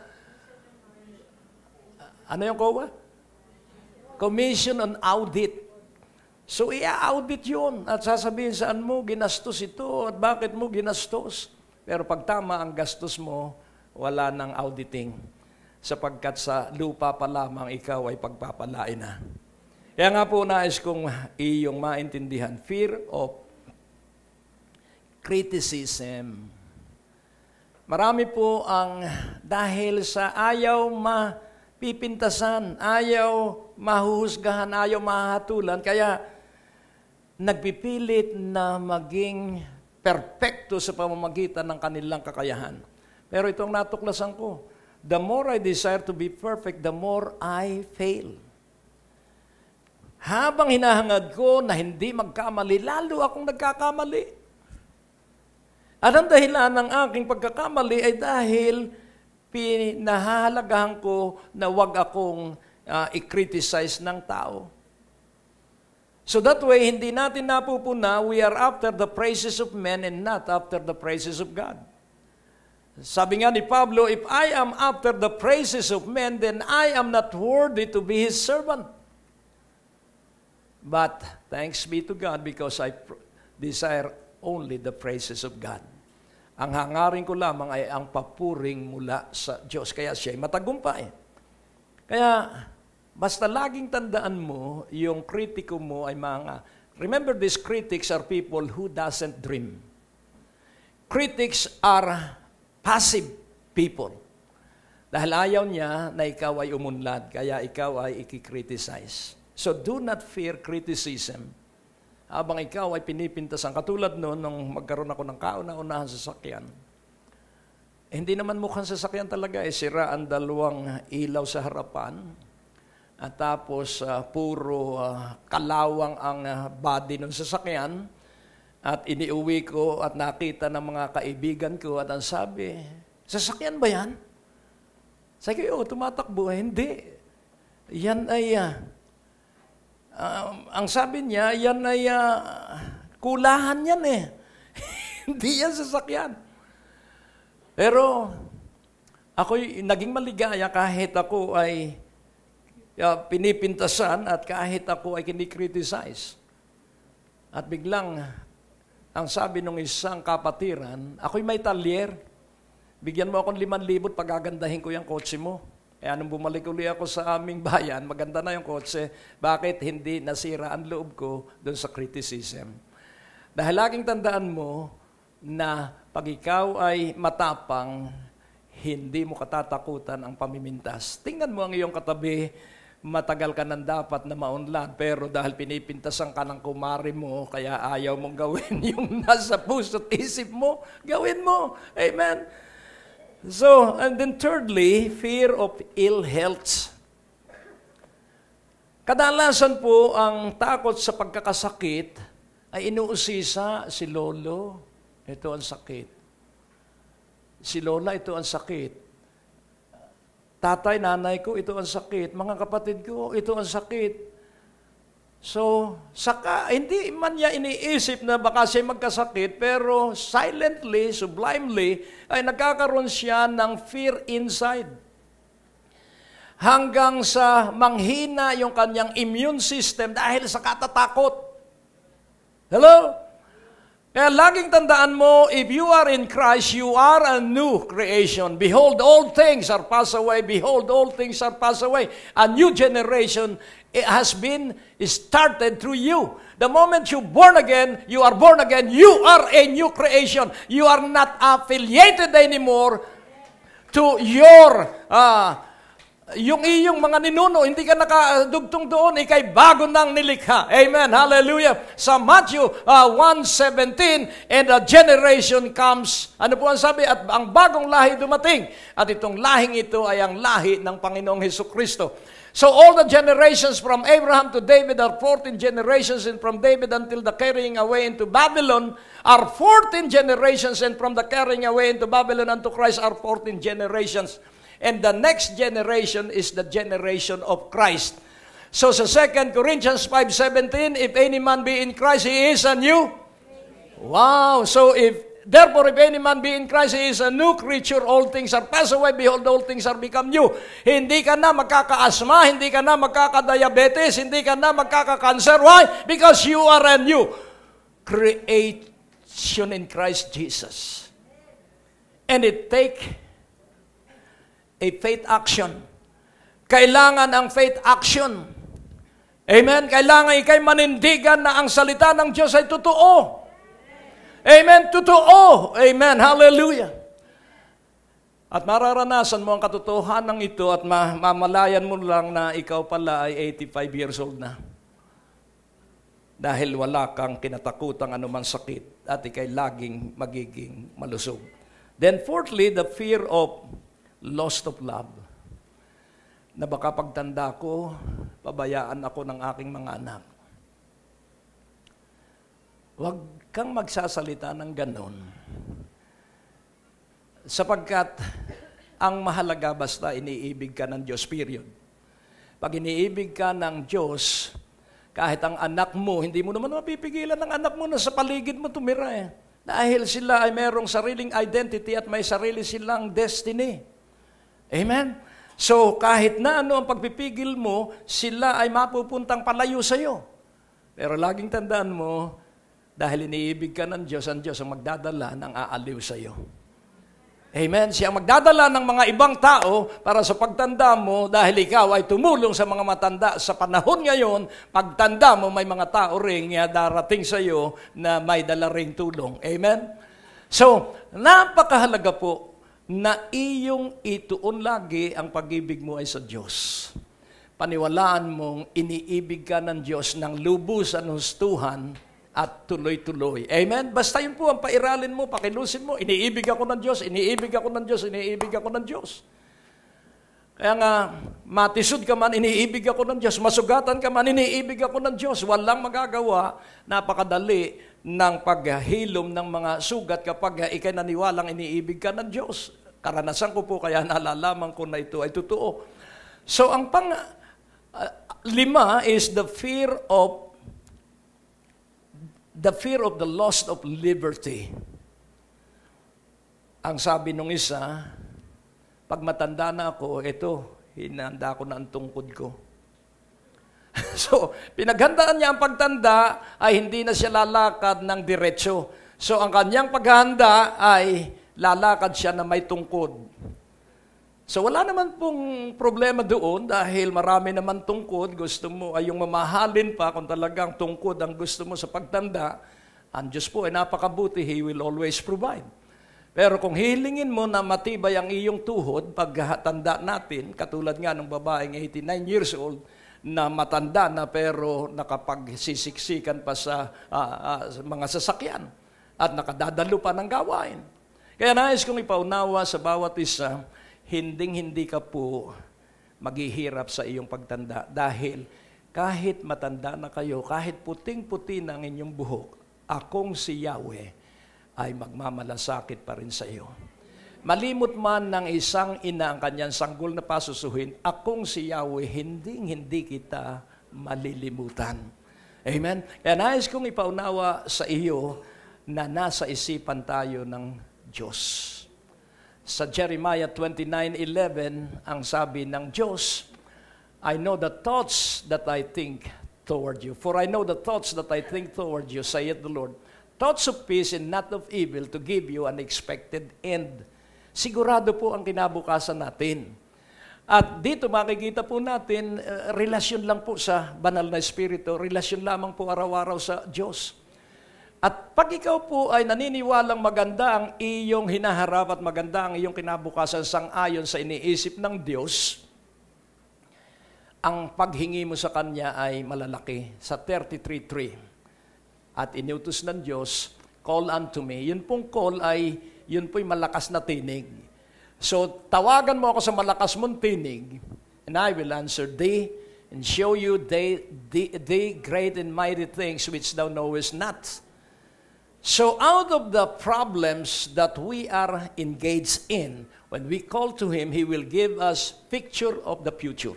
Ah, ano yung kowa? Commission on Audit. So, i-audit yun at sasabihin saan mo ginastos ito at bakit mo ginastos. Pero pag tama ang gastos mo, wala nang auditing sapagkat sa lupa pa lamang ikaw ay pagpapalain na. Kaya nga po nais kong iyong maintindihan, fear of criticism. Marami po ang dahil sa ayaw mapipintasan, ayaw mahuhusgahan, ayaw mahatulan, kaya nagpipilit na maging perpekto sa pamamagitan ng kanilang kakayahan. Pero itong natuklasan ko, the more I desire to be perfect, the more I fail. Habang hinahangad ko na hindi magkamali, lalo akong nagkakamali. At ang dahilan ng aking pagkakamali ay dahil pinahahalagahan ko na wag akong uh, i-criticize ng tao. So that way, hindi natin napupuna, we are after the praises of men and not after the praises of God. Sabi nga ni Pablo, if I am after the praises of men, then I am not worthy to be His servant. But thanks be to God because I desire only the praises of God. Ang hangarin ko lamang ay ang papuring mula sa Diyos. Kaya siya ay matagumpay. Kaya basta laging tandaan mo, yung kritiko mo ay mga... Remember these critics are people who doesn't dream. Critics are passive people. Dahil ayaw niya na ikaw ay umunlad, kaya ikaw ay ikikriticize. So do not fear criticism habang ikaw ay pinipintas ang katulad noon nung magkaroon ako ng kauna-unahan sasakyan. Eh, hindi naman mukhang sasakyan talaga. Eh, sira ang dalawang ilaw sa harapan. At tapos uh, puro uh, kalawang ang ah, body ng sasakyan. At iniuwi ko at nakita ng mga kaibigan ko at ang sabi, sasakyan ba yan? Sabi ko, tumatakbo. Eh, hindi. Yan ay uh, Um, ang sabi niya, yan ay uh, ah, kulahan yan eh. Hindi yan sasakyan. Pero ako naging maligaya kahit ako ay uh, pinipintasan at kahit ako ay kinikriticize. At biglang ang sabi ng isang kapatiran, ako'y may talyer. Bigyan mo akong liman libot, pagagandahin ko yung kotse mo. Eh, anong bumalik uli ako sa aming bayan, maganda na yung kotse, bakit hindi nasira ang loob ko doon sa criticism? Dahil laging tandaan mo na pag ikaw ay matapang, hindi mo katatakutan ang pamimintas. Tingnan mo ang iyong katabi, matagal ka nang dapat na maunlad, pero dahil pinipintasan ka ng kumari mo, kaya ayaw mong gawin yung nasa puso't isip mo, gawin mo. Amen. So, and then thirdly, fear of ill health. Kadalasan po ang takot sa pagkakasakit ay inuusisa si lolo, ito ang sakit. Si lola, ito ang sakit. Tatay, nanay ko, ito ang sakit. Mga kapatid ko, ito ang sakit. So, saka, hindi man niya iniisip na baka siya magkasakit, pero silently, sublimely, ay nagkakaroon siya ng fear inside. Hanggang sa manghina yung kanyang immune system dahil sa katatakot. Hello? Kaya laging tandaan mo, if you are in Christ, you are a new creation. Behold, all things are passed away. Behold, all things are passed away. A new generation It has been started through you. The moment you born again, you are born again. You are a new creation. You are not affiliated anymore to your uh, yung iyong mga ninuno, hindi ka nakadugtong doon, ikay bago nang nilikha. Amen. Hallelujah. Sa Matthew uh, ah, 1.17, and a generation comes, ano po ang sabi? At ang bagong lahi dumating. At itong lahing ito ay ang lahi ng Panginoong Heso Kristo. So all the generations from Abraham to David are 14 generations, and from David until the carrying away into Babylon are 14 generations, and from the carrying away into Babylon unto Christ are 14 generations. And the next generation is the generation of Christ. So sa 2 Corinthians 5.17, if any man be in Christ, he is a new. Wow! So if Therefore, if any man be in Christ, he is a new creature. All things are passed away. Behold, all things are become new. Hindi ka na magkakaasma, hindi ka na makaka-diabetes. hindi ka na makaka-cancer. Why? Because you are a new creation in Christ Jesus. And it take a faith action. Kailangan ang faith action. Amen? Kailangan ikay manindigan na ang salita ng Diyos ay totoo. Amen? Totoo. Amen. Hallelujah. At mararanasan mo ang katotohanan ng ito at mamalayan mo lang na ikaw pala ay 85 years old na. Dahil wala kang kinatakutang anumang sakit at ikay laging magiging malusog. Then fourthly, the fear of loss of love. Na baka pagtanda ko, pabayaan ako ng aking mga anak. Huwag kang magsasalita ng ganon. Sapagkat ang mahalaga basta iniibig ka ng Diyos, period. Pag iniibig ka ng Diyos, kahit ang anak mo, hindi mo naman mapipigilan ng anak mo na sa paligid mo tumira eh. Dahil sila ay merong sariling identity at may sarili silang destiny. Amen? So kahit na ano ang pagpipigil mo, sila ay mapupuntang palayo sa iyo. Pero laging tandaan mo, dahil iniibig ka ng Diyos, ang Diyos ang magdadala ng aaliw sa iyo. Amen? Siya ang magdadala ng mga ibang tao para sa pagtanda mo dahil ikaw ay tumulong sa mga matanda. Sa panahon ngayon, pagtanda mo may mga tao ring darating sa iyo na may dala ring tulong. Amen? So, napakahalaga po na iyong ituon lagi ang pag-ibig mo ay sa Diyos. Paniwalaan mong iniibig ka ng Diyos ng lubusan at hustuhan at tuloy-tuloy. Amen? Basta yun po ang pairalin mo, pakilusin mo, iniibig ako ng Diyos, iniibig ako ng Diyos, iniibig ako ng Diyos. Kaya nga, matisod ka man, iniibig ako ng Diyos. Masugatan ka man, iniibig ako ng Diyos. Walang magagawa, napakadali ng paghilom ng mga sugat kapag ikay naniwalang iniibig ka ng Diyos. Karanasan ko po kaya nalalaman ko na ito ay totoo. So ang pang uh, lima is the fear of the fear of the loss of liberty. Ang sabi nung isa, pag matanda na ako, ito, hinanda ko na ang tungkod ko. so, pinaghandaan niya ang pagtanda ay hindi na siya lalakad ng diretsyo. So, ang kanyang paghahanda ay lalakad siya na may tungkod. So wala naman pong problema doon dahil marami naman tungkod, gusto mo ay yung mamahalin pa kung talagang tungkod ang gusto mo sa pagtanda, ang Diyos po ay napakabuti, He will always provide. Pero kung hilingin mo na matibay ang iyong tuhod, pagtanda natin, katulad nga ng babaeng 89 years old, na matanda na pero nakapagsisiksikan pa sa uh, uh, mga sasakyan at nakadadalo pa ng gawain. Kaya nais kong ipaunawa sa bawat isa hinding-hindi ka po maghihirap sa iyong pagtanda dahil kahit matanda na kayo, kahit puting-puti na ang inyong buhok, akong si Yahweh ay magmamalasakit pa rin sa iyo. Malimot man ng isang ina ang kanyang sanggol na pasusuhin, akong si Yahweh, hinding-hindi kita malilimutan. Amen? Kaya nais kong ipaunawa sa iyo na nasa isipan tayo ng Diyos. Sa Jeremiah 29:11, ang sabi ng Diyos, I know the thoughts that I think toward you, for I know the thoughts that I think toward you, saith the Lord, thoughts of peace and not of evil to give you an expected end. Sigurado po ang kinabukasan natin. At dito makikita po natin, uh, relasyon lang po sa banal na espiritu, relasyon lamang po araw-araw sa Diyos. At pag ikaw po ay naniniwalang maganda ang iyong hinaharap at maganda ang iyong kinabukasan sangayon sa iniisip ng Diyos, ang paghingi mo sa Kanya ay malalaki sa 33.3. At inutos ng Diyos, call unto me. Yun pong call ay, yun po'y malakas na tinig. So, tawagan mo ako sa malakas mong tinig, and I will answer thee, and show you the, the, the great and mighty things which thou knowest not So out of the problems that we are engaged in, when we call to Him, He will give us picture of the future.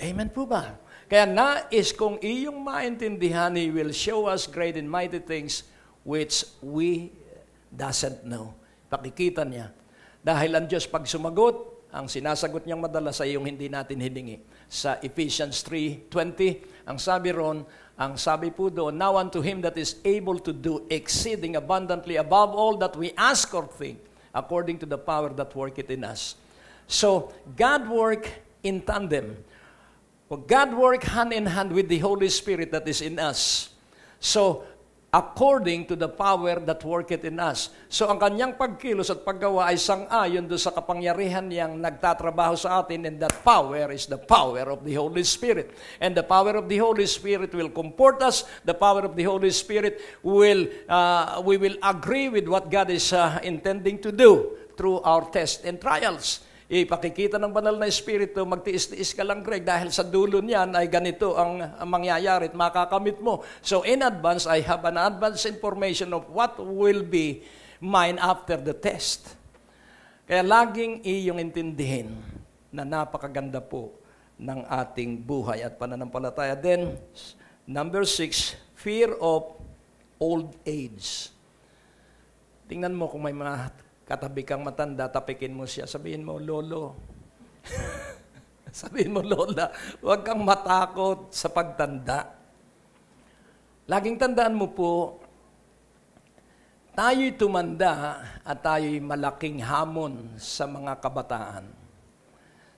Amen po ba? Kaya nais kung iyong maintindihan, He will show us great and mighty things which we doesn't know. Pakikita niya. Dahil ang Diyos pag sumagot, ang sinasagot niyang madalas ay yung hindi natin hiningi. Sa Ephesians 3.20, ang sabi roon, ang sabi po doon, Now unto Him that is able to do exceeding abundantly above all that we ask or think, according to the power that worketh in us. So, God work in tandem. God work hand in hand with the Holy Spirit that is in us. So, according to the power that worketh in us. So ang kanyang pagkilos at paggawa ay sangayon doon sa kapangyarihan niyang nagtatrabaho sa atin and that power is the power of the Holy Spirit. And the power of the Holy Spirit will comport us. The power of the Holy Spirit will, uh, we will agree with what God is uh, intending to do through our tests and trials. Ipakikita ng banal na espiritu, magtiis-tiis ka lang Greg dahil sa dulo niyan ay ganito ang, ang mangyayari at makakamit mo. So in advance, I have an advance information of what will be mine after the test. Kaya laging iyong intindihin na napakaganda po ng ating buhay at pananampalataya. Then, number six, fear of old age. Tingnan mo kung may mga katabi kang matanda, tapikin mo siya. Sabihin mo, Lolo. Sabihin mo, Lola, huwag kang matakot sa pagtanda. Laging tandaan mo po, tayo'y tumanda at tayo'y malaking hamon sa mga kabataan.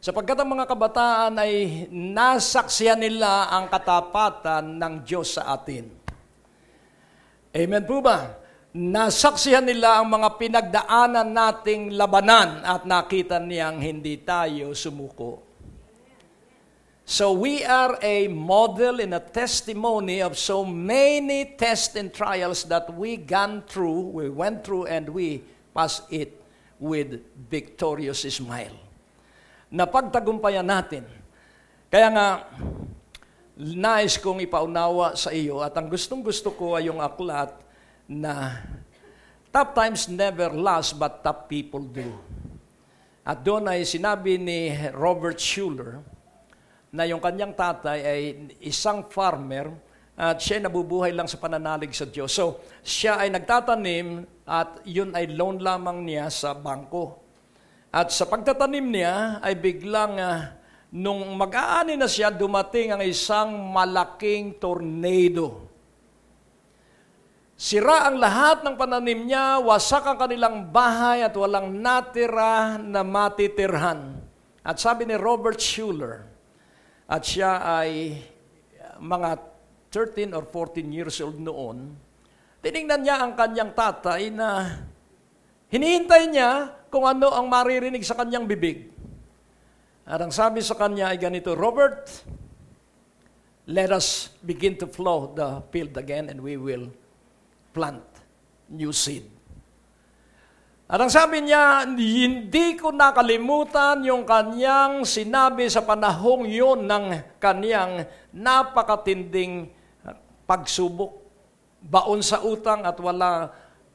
Sapagkat ang mga kabataan ay nasaksiyan nila ang katapatan ng Diyos sa atin. Amen po ba? nasaksihan nila ang mga pinagdaanan nating labanan at nakita niyang hindi tayo sumuko. So we are a model and a testimony of so many tests and trials that we gone through, we went through and we passed it with victorious smile. Napagtagumpayan natin. Kaya nga, nais kong ipaunawa sa iyo at ang gustong-gusto ko ay yung aklat na tough times never last but tough people do. At doon ay sinabi ni Robert Schuller na yung kanyang tatay ay isang farmer at siya ay nabubuhay lang sa pananalig sa Diyos. So, siya ay nagtatanim at yun ay loan lamang niya sa bangko. At sa pagtatanim niya ay biglang uh, nung mag-aani na siya, dumating ang isang malaking tornado. Sira ang lahat ng pananim niya, wasak ang kanilang bahay at walang natira na matitirhan. At sabi ni Robert Schuller, at siya ay uh, mga 13 or 14 years old noon, tiningnan niya ang kanyang tatay na hinihintay niya kung ano ang maririnig sa kanyang bibig. At ang sabi sa kanya ay ganito, Robert, let us begin to flow the field again and we will plant new seed. At ang sabi niya, hindi ko nakalimutan yung kanyang sinabi sa panahong yon ng kanyang napakatinding ah, pagsubok. Baon sa utang at wala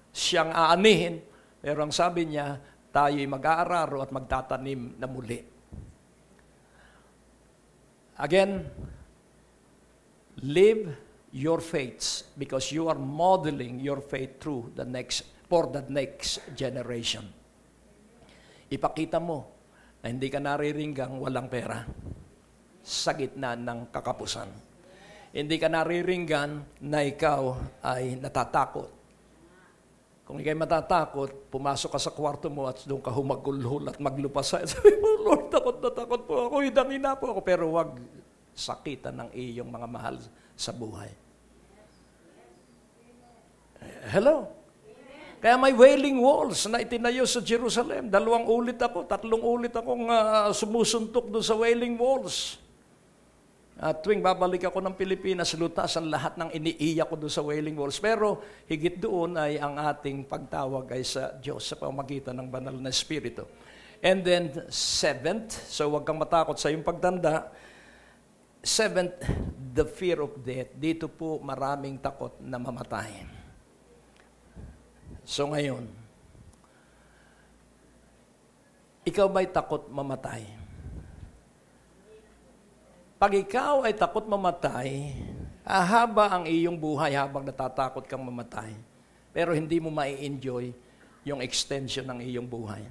siyang aanihin. Pero ang sabi niya, tayo'y mag-aararo at magtatanim na muli. Again, live your faiths because you are modeling your faith through the next for the next generation. Ipakita mo na hindi ka nariringgang walang pera sa gitna ng kakapusan. Hindi ka nariringgan na ikaw ay natatakot. Kung ikay matatakot, pumasok ka sa kwarto mo at doon ka humagulhol at maglupasa. Sabi mo, Lord, takot na takot po ako, hidangin na po ako. Pero wag sakitan ng iyong mga mahal sa buhay. Hello? Kaya may wailing walls na itinayo sa Jerusalem. Dalawang ulit ako, tatlong ulit akong uh, sumusuntok doon sa wailing walls. At uh, tuwing babalik ako ng Pilipinas, lutas ang lahat ng iniiyak ko doon sa Wailing Walls. Pero higit doon ay ang ating pagtawag ay sa Diyos sa pamagitan ng banal na Espiritu. And then, seventh, so huwag kang matakot sa iyong pagtanda. Seventh, the fear of death. Dito po maraming takot na mamatay. So ngayon, ikaw ba'y takot mamatay? Pag ikaw ay takot mamatay, ahaba ah, ang iyong buhay habang natatakot kang mamatay. Pero hindi mo mai-enjoy yung extension ng iyong buhay.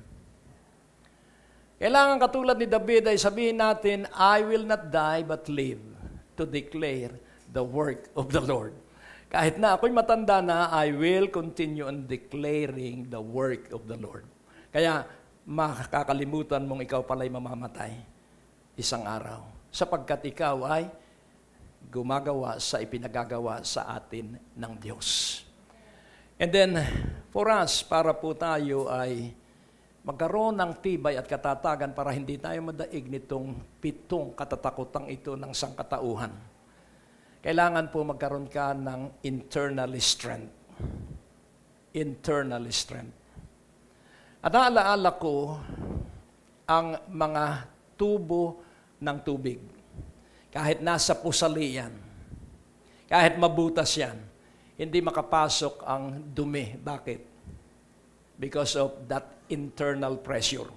Kailangan katulad ni David ay sabihin natin, I will not die but live to declare the work of the Lord. Kahit na ako'y matanda na, I will continue on declaring the work of the Lord. Kaya makakalimutan mong ikaw pala'y mamamatay isang araw. Sapagkat ikaw ay gumagawa sa ipinagagawa sa atin ng Diyos. And then, for us, para po tayo ay magkaroon ng tibay at katatagan para hindi tayo madaig nitong pitong katatakotang ito ng sangkatauhan. Kailangan po magkaroon ka ng internal strength. Internal strength. At naalaala ko ang mga tubo ng tubig. Kahit nasa pusali yan, kahit mabutas yan, hindi makapasok ang dumi. Bakit? Because of that internal pressure.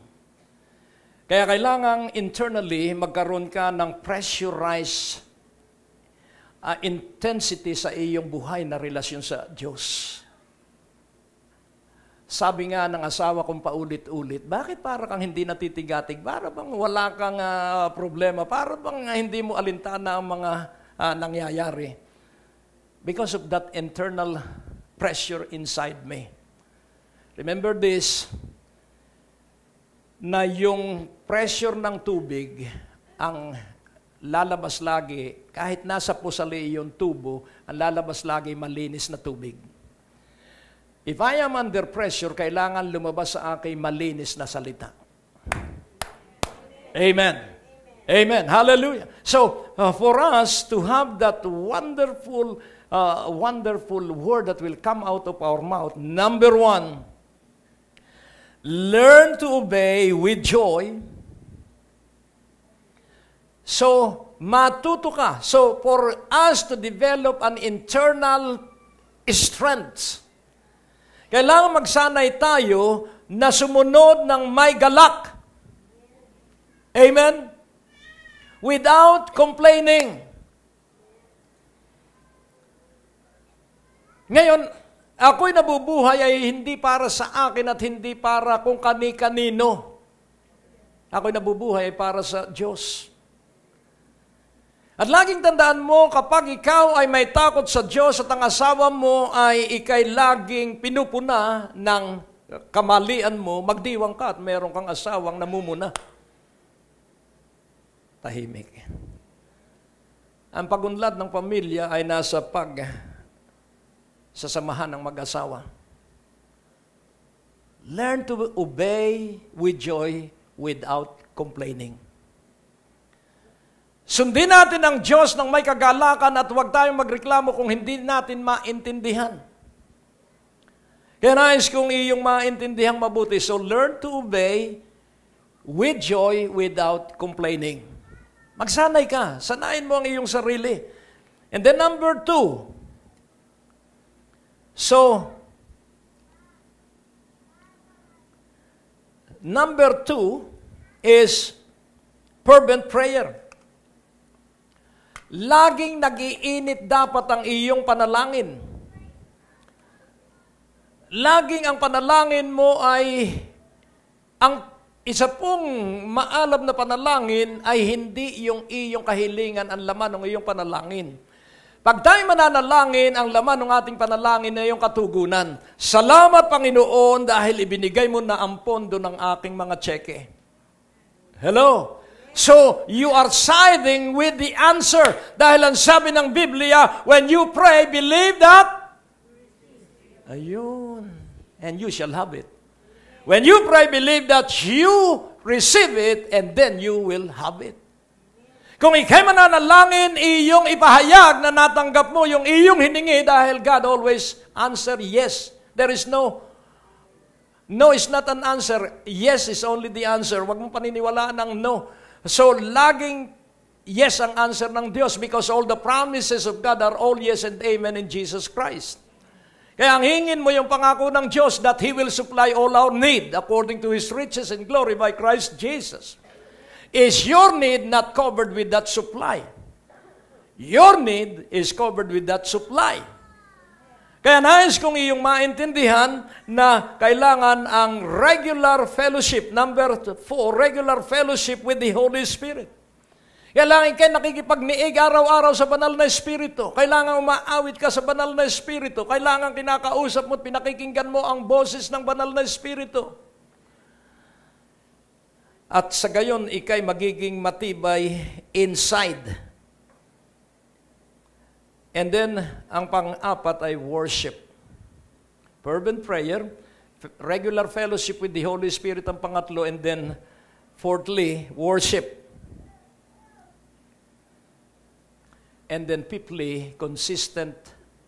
Kaya kailangan internally magkaroon ka ng pressurized uh, intensity sa iyong buhay na relasyon sa Diyos. Sabi nga ng asawa kong paulit-ulit, bakit para kang hindi natitigatig? Para bang wala kang uh, problema? Para bang uh, hindi mo alintana ang mga uh, nangyayari? Because of that internal pressure inside me. Remember this, na yung pressure ng tubig ang lalabas lagi, kahit nasa pusali yung tubo, ang lalabas lagi malinis na tubig. If I am under pressure, kailangan lumabas sa akin malinis na salita. Amen. Amen. Hallelujah. So, uh, for us to have that wonderful, uh, wonderful word that will come out of our mouth, number one, learn to obey with joy So, matuto ka. So, for us to develop an internal strength, kailangan magsanay tayo na sumunod ng may galak. Amen? Without complaining. Ngayon, ako'y nabubuhay ay hindi para sa akin at hindi para kung kani-kanino. Ako'y nabubuhay para sa Diyos. At laging tandaan mo, kapag ikaw ay may takot sa Diyos at ang asawa mo ay ikay laging pinupuna ng kamalian mo, magdiwang ka at meron kang asawang namumuna. Tahimik. Ang pagunlad ng pamilya ay nasa pag sasamahan ng mag-asawa. Learn to obey with joy without complaining. Sundin natin ang Diyos ng may kagalakan at huwag tayong magreklamo kung hindi natin maintindihan. Kaya nais kong iyong maintindihan mabuti. So learn to obey with joy without complaining. Magsanay ka. Sanayin mo ang iyong sarili. And then number two. So, number two is fervent prayer. Laging nagiinit dapat ang iyong panalangin. Laging ang panalangin mo ay ang isa pong maalam na panalangin ay hindi yung iyong kahilingan ang laman ng iyong panalangin. Pag tayo mananalangin, ang laman ng ating panalangin na yung katugunan. Salamat Panginoon dahil ibinigay mo na ang pondo ng aking mga tseke. Hello? So, you are siding with the answer. Dahil ang sabi ng Biblia, when you pray, believe that. Ayun. And you shall have it. When you pray, believe that you receive it and then you will have it. Kung ikay mananalangin, iyong ipahayag na natanggap mo yung iyong hiningi dahil God always answer yes. There is no, no is not an answer. Yes is only the answer. Huwag mong paniniwalaan ang no. So, laging yes ang answer ng Diyos because all the promises of God are all yes and amen in Jesus Christ. Kaya ang hingin mo yung pangako ng Diyos that He will supply all our need according to His riches and glory by Christ Jesus. Is your need not covered with that supply? Your need is covered with that supply. Kaya nais kong iyong maintindihan na kailangan ang regular fellowship, number four, regular fellowship with the Holy Spirit. Kailangan kayo nakikipagniig araw-araw sa banal na Espiritu. Kailangan umaawit ka sa banal na Espiritu. Kailangan kinakausap mo at pinakikinggan mo ang boses ng banal na Espiritu. At sa gayon, ikay magiging matibay inside And then, ang pang-apat ay worship. Fervent prayer, regular fellowship with the Holy Spirit ang pangatlo, and then, fourthly, worship. And then, fifthly, consistent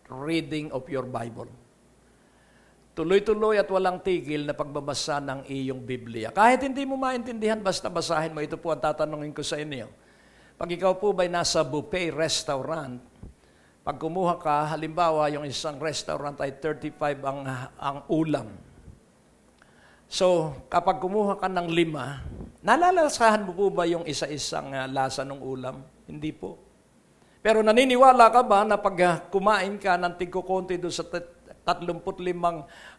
reading of your Bible. Tuloy-tuloy at walang tigil na pagbabasa ng iyong Biblia. Kahit hindi mo maintindihan, basta basahin mo. Ito po ang tatanungin ko sa inyo. Pag ikaw po ba'y nasa buffet restaurant, pag kumuha ka, halimbawa, yung isang restaurant ay 35 ang, ang ulam. So, kapag kumuha ka ng lima, nalalasahan mo po ba yung isa-isang ah, lasa ng ulam? Hindi po. Pero naniniwala ka ba na pag ah, kumain ka ng tigkukunti doon sa 35 uh,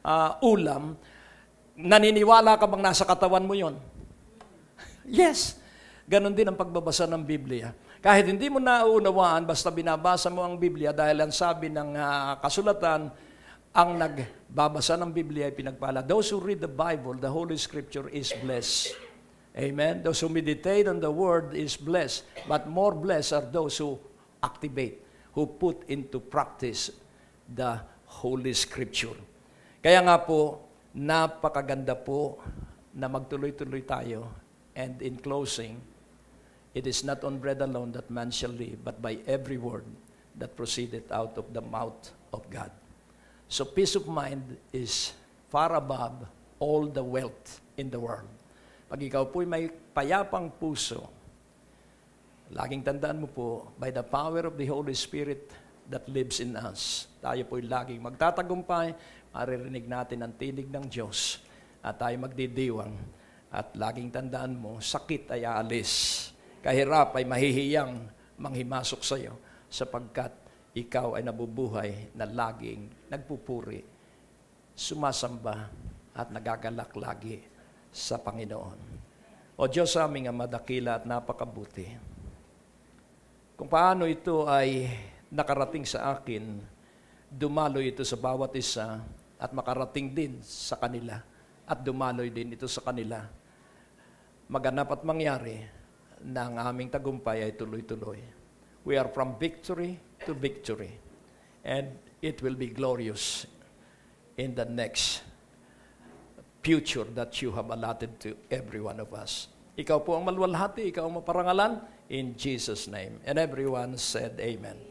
ah, ulam, naniniwala ka bang nasa katawan mo yon? yes. Ganon din ang pagbabasa ng Biblia kahit hindi mo nauunawaan, basta binabasa mo ang Biblia dahil ang sabi ng uh, kasulatan, ang nagbabasa ng Biblia ay pinagpala. Those who read the Bible, the Holy Scripture is blessed. Amen? Those who meditate on the Word is blessed. But more blessed are those who activate, who put into practice the Holy Scripture. Kaya nga po, napakaganda po na magtuloy-tuloy tayo. And in closing, It is not on bread alone that man shall live, but by every word that proceedeth out of the mouth of God. So peace of mind is far above all the wealth in the world. Pag ikaw po'y may payapang puso, laging tandaan mo po, by the power of the Holy Spirit that lives in us, tayo po'y laging magtatagumpay, maririnig natin ang tinig ng Diyos, at tayo magdidiwang, at laging tandaan mo, sakit ay aalis kahirap ay mahihiyang manghimasok sa iyo sapagkat ikaw ay nabubuhay na laging nagpupuri, sumasamba at nagagalak lagi sa Panginoon. O Diyos aming Ama, dakila at napakabuti. Kung paano ito ay nakarating sa akin, dumalo ito sa bawat isa at makarating din sa kanila at dumaloy din ito sa kanila. Maganap at mangyari na ang aming tagumpay ay tuloy-tuloy. We are from victory to victory. And it will be glorious in the next future that you have allotted to every one of us. Ikaw po ang malwalhati, ikaw ang maparangalan in Jesus' name. And everyone said, Amen.